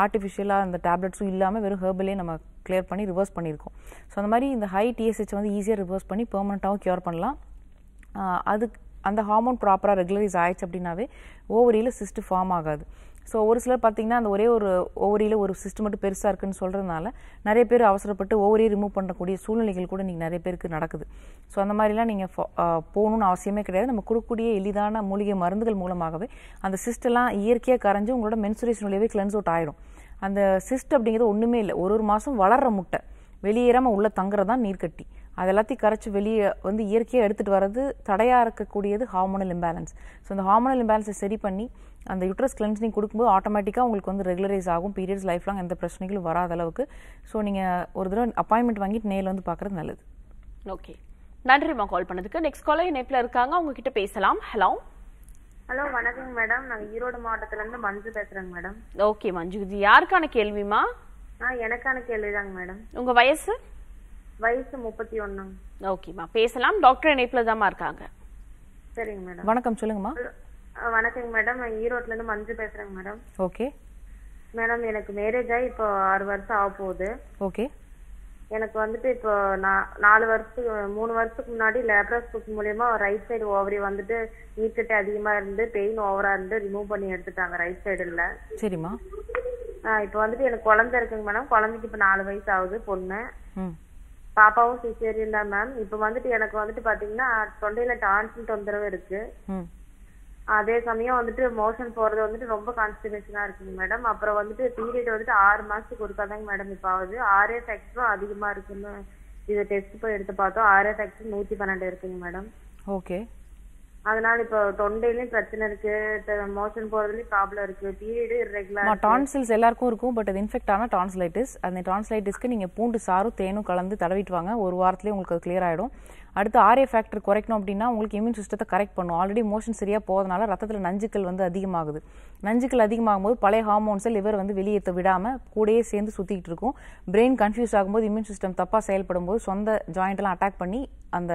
ஆர்டிஃபிஷியலாக அந்த டேப்லெட்ஸும் இல்லாமல் வெறும் ஹேர்பிலே நம்ம கிளியர் பண்ணி ரிவர்ஸ் பண்ணியிருக்கோம் ஸோ அந்த மாதிரி இந்த ஹை டிஎஸ்ஹெச் வந்து ஈஸியாக ரிவர்ஸ் பண்ணி பெர்மனெண்ட்டாகவும் க்யூர் பண்ணலாம் அதுக்கு அந்த ஹார்மோன் ப்ராப்பராக ரெகுலரைஸ் ஆயிடுச்சு அப்படின்னாவே ஓவரியில் சிஸ்ட் ஃபார்ம் ஆகாது ஸோ ஒரு சிலர் பார்த்திங்கன்னா அந்த ஒரே ஒரு ஓவரியில் ஒரு சிஸ்ட் மட்டும் பெருசாக இருக்குன்னு சொல்கிறதுனால நிறைய பேர் அவசரப்பட்டு ஓவரியை ரிமூவ் பண்ணக்கூடிய சூழ்நிலைகள் கூட நீங்கள் நிறைய பேருக்கு நடக்குது ஸோ அந்த மாதிரிலாம் நீங்கள் போகணுன்னு அவசியமே கிடையாது நம்ம கொடுக்கக்கூடிய எளிதான மூலிகை மருந்துகள் மூலமாகவே அந்த சிஸ்டெல்லாம் இயற்கையாக கரைஞ்சி உங்களோட மென்சுரேஷனுடையவே கிளன்ஸ் அவுட் ஆகிடும் அந்த சிஸ்ட் அப்படிங்கிறது ஒன்றுமே இல்லை ஒரு ஒரு மாதம் வளர்கிற முட்டை வெளியேறாமல் உள்ளே தங்குறதான் நீர்க்கட்டி அது எல்லாத்தையும் கரைச்சி வெளியே வந்து இயற்கையாக எடுத்துகிட்டு வர்றது தடையாக இருக்கக்கூடியது ஹார்மோனல் இம்பேலன்ஸ் ஸோ அந்த ஹார்மோனல் இம்பேலன்ஸை சரி பண்ணி அந்த யூட்ரஸ் கிளென்சிங் கொடுக்கும்போது ஆட்டோமேட்டிக்காக உங்களுக்கு வந்து ரெகுலரைஸ் ஆகும் பீரியட்ஸ் லைஃப் லாங் எந்த பிரச்சனைகளும் வராத அளவுக்கு ஸோ நீங்கள் ஒரு தடவை அப்பாயின்மெண்ட் வாங்கிட்டு நேரில் வந்து பார்க்குறது நல்லது ஓகே நன்றிம்மா கால் பண்ணதுக்கு நெக்ஸ்ட் காலர் இணைப்பில் இருக்காங்க உங்ககிட்ட பேசலாம் ஹலோ ஹலோ வணக்கம் மேடம் நாங்கள் ஈரோடு மாவட்டத்துலேருந்து மஞ்சு பேசுகிறேங்க மேடம் ஓகே மஞ்சு இது யாருக்கான கேள்விமா ஆ எனக்கான கேள்விதாங்க மேடம் உங்கள் வயசு வயசு முப்பத்தி ஒண்ணுங்க ஓகேம்மா பேசலாம் டாக்டர் இணைப்புல தாம்மா இருக்காங்க சரிங்க மேடம் வணக்கம் சொல்லுங்கம்மா வணக்கங்க மேடம் நான் ஈரோட்ல இருந்து மஞ்சு பேசுறேங்க மேடம் ஓகே மேடம் எனக்கு மேரேஜ் ஆகி இப்போ ஆறு வருஷம் ஆக போகுது ஓகே எனக்கு வந்துட்டு இப்போ நான் நாலு வருஷத்துக்கு மூணு வருஷத்துக்கு முன்னாடி லேப்ராஸ்கோப் மூலியமா ரைட் சைடு ஓவரி வந்துட்டு நீக்கட்டு அதிகமா இருந்து பெயின் ஓவரா இருந்து ரிமூவ் பண்ணி எடுத்துட்டாங்க ரைட் சைடுல சரிம்மா இப்போ வந்துட்டு எனக்கு குழந்தை இருக்குங்க மேடம் குழந்தைக்கு இப்போ நாலு வயசு ஆகுது பொண்ணு பாப்பாவும் சிசேரியன் தான் மேம் இப்ப வந்துட்டு எனக்கு வந்துட்டு பாத்தீங்கன்னா தொண்டையில டான்சில் தொந்தரவு இருக்கு அதே சமயம் வந்துட்டு மோஷன் போறது வந்துட்டு ரொம்ப கான்ஸ்டிபேஷனா இருக்குங்க மேடம் அப்புறம் வந்துட்டு பீரியட் வந்துட்டு ஆறு மாசத்துக்கு ஒருக்காதாங்க மேடம் இப்ப ஆகுது ஆர்ஏ ஃபேக்டரும் அதிகமா இருக்குன்னு இதை டெஸ்ட் போய் எடுத்து பார்த்தோம் ஆர்ஏ ஃபேக்டர் நூத்தி பன்னெண்டு இருக்குங்க மேடம் ஓகே அதனால இப்போ தொண்டையிலயும் பிரச்சனை இருக்கு மோஷன் போறதுலயும் ப்ராப்ளம் இருக்கு பீரியடு இரெகுலர் டான்சில்ஸ் எல்லாருக்கும் இருக்கும் பட் அது இன்ஃபெக்ட் ஆனா டான்ஸ்லைட்டிஸ் அந்த டான்ஸ்லைட்டிஸ்க்கு நீங்க பூண்டு சாரும் தேனும் கலந்து தடவிட்டு வாங்க ஒரு வாரத்திலேயே உங்களுக்கு கிளியர் ஆயிடும் அடுத்து ஆரிய ஃபேக்டர் குறைக்கணும் அப்படின்னா உங்களுக்கு இம்யூன் சிஸ்டத்தை கரெக்ட் பண்ணும் ஆல்ரெடி மோஷன் சரியாக போகிறதுனால ரத்தத்தில் நஞ்சுக்கள் வந்து அதிகமாகுது நஞ்சுக்கள் அதிகமாகும் போது பழைய ஹார்மோன்ஸை லிவர் வந்து வெளியேற்ற விடாமல் கூடயே சேர்ந்து சுற்றிக்கிட்டு இருக்கும் பிரெயின் கன்ஃபியூஸ் ஆகும்போது இம்யூன் சிஸ்டம் தப்பாக செயல்படும் போது சொந்த ஜாயிண்ட்லாம் அட்டாக் பண்ணி அந்த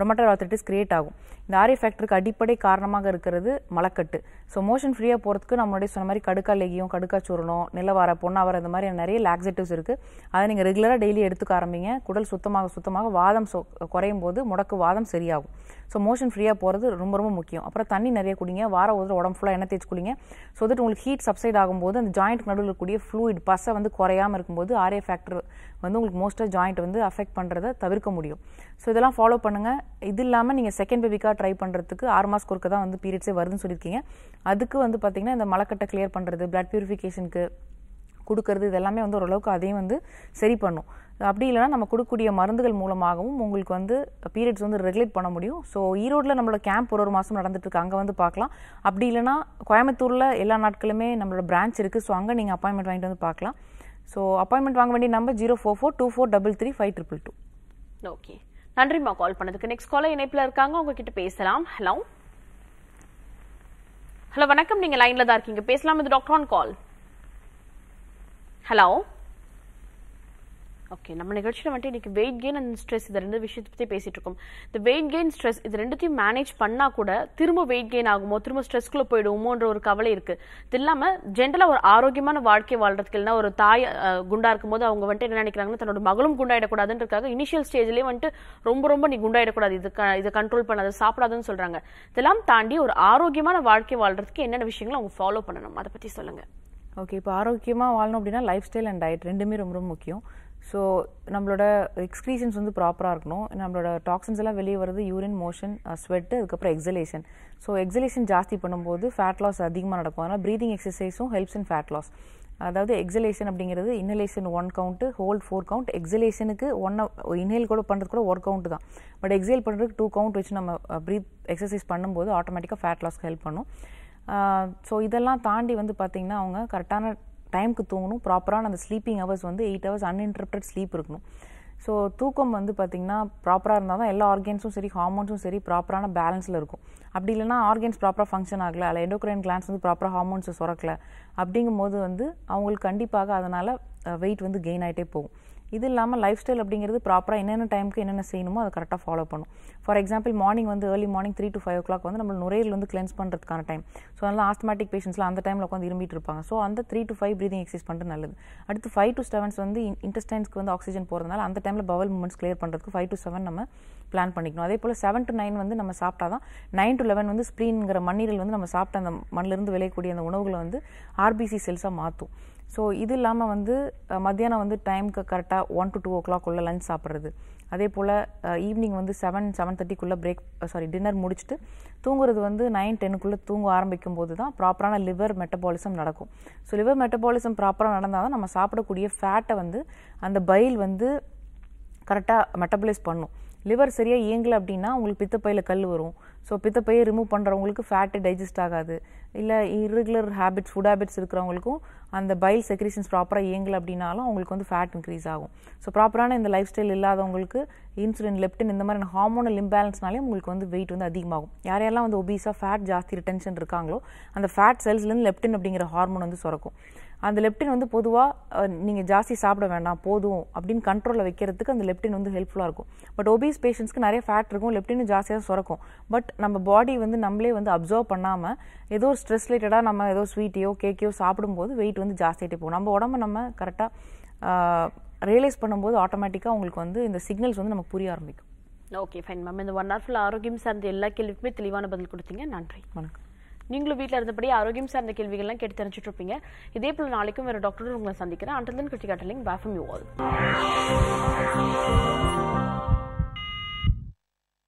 ரொமட்டோ ஆர்த்தட்டிஸ் கிரியேட் ஆகும் இந்த ஆரி ஃபேக்டருக்கு அடிப்படை காரணமாக இருக்கிறது மலக்கட்டு ஸோ மோஷன் ஃப்ரீயாக போகிறதுக்கு நம்மளுடைய சொன்ன மாதிரி கடுக்கா லெகியும் கடுக்கா சுருணும் நிலவார பொன்னாவரம் இந்த மாதிரி நிறைய லாக்ஸேட்டிவ்ஸ் இருக்குது அதை நீங்கள் ரெகுலராக டெய்லி எடுத்துக்க ஆரம்பிங்க குடல் சுத்தமாக சுத்தமாக வாதம் சொ குறையும் போது முடக்கு வாதம் சரியாகும் ஸோ மோஷன் ஃப்ரீயாக போகிறது ரொம்ப ரொம்ப முக்கியம் அப்புறம் தண்ணி நிறைய குடிங்க வார ஒரு உடம்பு ஃபுல்லாக எண்ணெய் தேய்ச்சி குடிங்க ஸோ தட் உங்களுக்கு ஹீட் சப்சைட் ஆகும்போது அந்த ஜாயிண்ட் நடுவில் இருக்கக்கூடிய ஃப்ளூயிட் பசை வந்து குறையாமல் இருக்கும்போது ஆரிய ஃபேக்டர் வந்து உங்களுக்கு மோஸ்ட்டாக ஜாயிண்ட் வந்து அஃபெக்ட் பண்ணுறதை தவிர்க்க முடியும் ஸோ இதெல்லாம் ஃபாலோ பண்ணுங்கள் இது இல்லாமல் நீங்கள் செகண்ட் பேபிக்காக ஃபுல்லாக ட்ரை பண்ணுறதுக்கு ஆறு மாதம் குறுக்க தான் வந்து பீரியட்ஸே வருதுன்னு சொல்லியிருக்கீங்க அதுக்கு வந்து பார்த்திங்கன்னா இந்த மலக்கட்டை கிளியர் பண்ணுறது பிளட் பியூரிஃபிகேஷனுக்கு கொடுக்கறது இதெல்லாமே வந்து ஓரளவுக்கு அதையும் வந்து சரி பண்ணும் அப்படி இல்லைனா நம்ம கொடுக்கக்கூடிய மருந்துகள் மூலமாகவும் உங்களுக்கு வந்து பீரியட்ஸ் வந்து ரெகுலேட் பண்ண முடியும் ஸோ ஈரோடில் நம்மளோட கேம்ப் ஒரு ஒரு மாதம் நடந்துட்டுருக்கு அங்கே வந்து பார்க்கலாம் அப்படி இல்லைனா கோயம்புத்தூரில் எல்லா நாட்களுமே நம்மளோட பிரான்ச் இருக்குது ஸோ அங்கே நீங்கள் அப்பாயின்மெண்ட் வாங்கிட்டு வந்து பார்க்கலாம் ஸோ அப்பாயின்மெண்ட் வாங்க வேண்டிய number zero four four two four double three five triple two okay நன்றிம்மா கால் பண்ணதுக்கு நெக்ஸ்ட் கால இணைப்பில் இருக்காங்க உங்ககிட்ட பேசலாம் ஹலோ ஹலோ வணக்கம் நீங்கள் லைனில் தான் இருக்கீங்க பேசலாம் இது doctor on call hello okay நம்ம நிகழ்ச்சியில் வந்துட்டு இன்றைக்கி வெயிட் கெயின் அண்ட் ஸ்ட்ரெஸ் இது ரெண்டு விஷயத்தை பற்றி பேசிகிட்டு இருக்கோம் இந்த வெயிட் கெயின் ஸ்ட்ரெஸ் இது ரெண்டுத்தையும் மேனேஜ் பண்ணால் கூட திரும்ப வெயிட் கெயின் ஆகுமோ திரும்ப ஸ்ட்ரெஸ்க்குள்ளே போயிடுமோன்ற ஒரு கவலை இருக்குது இது இல்லாமல் ஜென்ரலாக ஒரு ஆரோக்கியமான வாழ்க்கை வாழ்கிறதுக்கு இல்லைனா ஒரு தாய் குண்டாக இருக்கும் போது அவங்க வந்துட்டு என்ன நினைக்கிறாங்கன்னா தன்னோட மகளும் குண்டாயிடக்கூடாதுன்றக்காக இனிஷியல் ஸ்டேஜ்லேயே வந்துட்டு ரொம்ப ரொம்ப நீ குண்டாயிடக்கூடாது இது இதை கண்ட்ரோல் பண்ணாத சாப்பிடாதுன்னு சொல்கிறாங்க இதெல்லாம் தாண்டி ஒரு ஆரோக்கியமான வாழ்க்கை வாழ்கிறதுக்கு என்னென்ன விஷயங்களை அவங்க ஃபாலோ பண்ணணும் அதை பற்றி சொல்லுங்கள் ஓகே இப்போ ஆரோக்கியமாக வாழணும் அப்படின்னா லைஃப் ஸ்டைல் அண்ட் டயட் ரெண்டுமே ரொம்ப ரொம்ப முக்கியம் ஸோ நம்மளோட எக்ஸ்க்ரீஷன்ஸ் வந்து ப்ராப்பராக இருக்கணும் நம்மளோட டாக்ஸின்ஸ் எல்லாம் வெளியே வருது யூரின் மோஷன் ஸ்வெட்டு அதுக்கப்புறம் எக்ஸலேஷன் ஸோ எக்ஸலேஷன் ஜாஸ்தி பண்ணும்போது ஃபேட் லாஸ் அதிகமாக நடக்கும் அதனால் ப்ரீதிங் எக்ஸசைஸும் ஹெல்ப்ஸ் இன் ஃபேட் லாஸ் அதாவது எக்ஸலேஷன் அப்படிங்கிறது inhalation one count hold four count எக்ஸலேஷனுக்கு ஒன் இன்ஹேல் கூட பண்ணுறது கூட ஒர்க் கவுண்ட் தான் பட் எக்ஸேல் பண்ணுறதுக்கு டூ கவுண்ட் வச்சு நம்ம ப்ரீத் எக்ஸசைஸ் பண்ணும்போது ஆட்டோமேட்டிக்காக ஃபேட் லாஸ்க்கு ஹெல்ப் பண்ணும் ஸோ இதெல்லாம் தாண்டி வந்து பார்த்திங்கன்னா அவங்க கரெக்டான டைமுக்கு தூங்கணும் ப்ராப்பரான அந்த ஸ்லீப்பிங் ஹவர்ஸ் வந்து எயிட் ஹவர்ஸ் அன்இன்டர்ப்டட் ஸ்லீப் இருக்கணும் ஸோ தூக்கம் வந்து பார்த்திங்கன்னா ப்ராப்பராக இருந்தால் தான் எல்லா ஆர்கன்ஸும் சரி ஹார்மோன்ஸும் சரி ப்ராப்பரான பேலன்ஸில் இருக்கும் அப்படி இல்லைனா ஆர்கன்ஸ் ப்ராப்பராக ஃபங்க்ஷன் ஆகலை அல்ல எண்டோக்ரைன் கிளான்ஸ் வந்து ப்ராப்பராக ஹார்மோன்ஸை சுரக்கலை அப்படிங்கும் போது வந்து அவங்களுக்கு கண்டிப்பாக அதனால் வெயிட் வந்து கெயின் ஆகிட்டே போகும் இது இல்லாமல் லைஃப் ஸ்டைல் அப்படிங்கிறது ப்ராப்பராக என்னென்ன டைமுக்கு என்னென்ன செய்யணுமோ அதை கரெக்டாக ஃபாலோ பண்ணும் ஃபார் எக்ஸாம்பிள் மார்னிங் வந்து early morning three to five o'clock வந்து நம்ம நுரையீரல் வந்து கிளென்ஸ் பண்ணுறதுக்கான டைம் ஸோ அதனால் ஆஸ்தமேட்டிக் பேஷன்ஸ்லாம் அந்த டைமில் உட்காந்து இரும்பிட்டு இருப்பாங்க ஸோ அந்த three to five breathing exercise பண்ணுறது நல்லது அடுத்து ஃபைவ் டு செவன்ஸ் வந்து இன்டெஸ்டைன்ஸ்க்கு வந்து ஆக்சிஜன் போகிறதுனால அந்த டைமில் பவல் மூமெண்ட்ஸ் கிளியர் பண்ணுறதுக்கு ஃபைவ் டு செவன் நம்ம பிளான் பண்ணிக்கணும் அதே போல் செவன் டு நைன் வந்து நம்ம சாப்பிட்டா தான் நைன் டு லெவன் வந்து ஸ்ப்ரீன்ங்கிற மண்ணீரல் வந்து நம்ம சாப்பிட்ட அந்த மண்ணிலிருந்து விளையக்கூடிய அந்த உணவுகளை வந்து ஆர்பிசி செல்ஸாக மாற்றும் ஸோ இது இல்லாமல் வந்து மத்தியானம் வந்து டைமுக்கு கரெக்டாக one to two o'clock உள்ள லஞ்ச் சாப்பிட்றது அதே போல் ஈவினிங் வந்து செவன் செவன் செவன் தேர்ட்டிக்குள்ளே பிரேக் சாரி டின்னர் முடிச்சுட்டு தூங்குறது வந்து நைன் டென்னுக்குள்ளே தூங்க ஆரம்பிக்கும் போது தான் ப்ராப்பரான லிவர் மெட்டபாலிசம் நடக்கும் ஸோ லிவர் மெட்டபாலிசம் ப்ராப்பராக நடந்தால் தான் நம்ம சாப்பிடக்கூடிய ஃபேட்டை வந்து அந்த பயில் வந்து கரெக்டாக மெட்டபலைஸ் பண்ணும் லிவர் சரியாக இயங்கலை அப்படின்னா உங்களுக்கு பித்தப்பையில் கல் வரும் ஸோ பித்தப்பையை ரிமூவ் பண்ணுறவங்களுக்கு ஃபேட்டு டைஜஸ்ட் ஆகாது இல்லை இரெகுலர் ஹேபிட்ஸ் ஃபுட் ஹேபிட்ஸ் இருக்கிறவங்களுக்கும் அந்த பைல் செக்ரிஷன்ஸ் ப்ராப்பராக இயங்கலை அப்படின்னாலும் அவங்களுக்கு வந்து ஃபேட் இன்க்ரீஸ் ஆகும் ஸோ ப்ராப்பரான இந்த லைஃப் ஸ்டைல் இல்லாதவங்களுக்கு இன்சுலின் லெப்டின் இந்த மாதிரி ஹார்மோனல் இம்பேலன்ஸ்னாலே உங்களுக்கு வந்து வெயிட் வந்து அதிகமாகும் யாரையெல்லாம் வந்து ஒபீஸாக ஃபேட் ஜாஸ்தி ரிட்டென்ஷன் இருக்காங்களோ அந்த ஃபேட் செல்ஸ்லேருந்து லெப்டின் அப்படிங்கிற ஹார்மோன் வந்து சுரக்கும் அந்த லெப்டின் வந்து பொதுவாக நீங்கள் ஜாஸ்தி சாப்பிட வேண்டாம் போதும் அப்படின்னு கண்ட்ரோலில் வைக்கிறதுக்கு அந்த லெப்டின் வந்து ஹெல்ப்ஃபுல்லாக இருக்கும் பட் ஒபீஸ் பேஷண்ட்ஸ்க்கு நிறைய ஃபேட் இருக்கும் லெப்டினும் ஜாஸ்தியாக சுரக்கும் பட் நம்ம பாடி வந்து நம்மளே வந்து அப்சர்வ் பண்ணாமல் ஏதோ ஒரு ஸ்ட்ரெஸ் ரிலேட்டடாக நம்ம ஏதோ ஸ்வீட்டையோ கேக்கையோ சாப்பிடும்போது வெயிட் வந்து ஜாஸ்தியாகிட்டே போகும் நம்ம உடம்பு நம்ம கரெக்டாக ரியலைஸ் பண்ணும்போது ஆட்டோமேட்டிக்காக உங்களுக்கு வந்து இந்த சிக்னல்ஸ் வந்து நமக்கு புரிய ஆரம்பிக்கும் ஓகே ஃபைன் மேம் இந்த ஒன் ஆர் ஃபுல் ஆரோக்கியம் சார்ந்த எல்லா கேள்விக்குமே தெளிவான பதில் கொடுத்தீங்க நன்றி வணக்கம் நீங்களும் வீட்டில் இருந்தபடி ஆரோக்கியம் சார்ந்த கேள்விகள்லாம் கேட்டு தெரிஞ்சுட்டு இருப்பீங்க இதே போல் நாளைக்கும் வேறு டாக்டர் உங்களை சந்திக்கிறேன் அண்டர் தன் கிருத்திகா டெல்லிங் பேஃபம் யூ ஆல்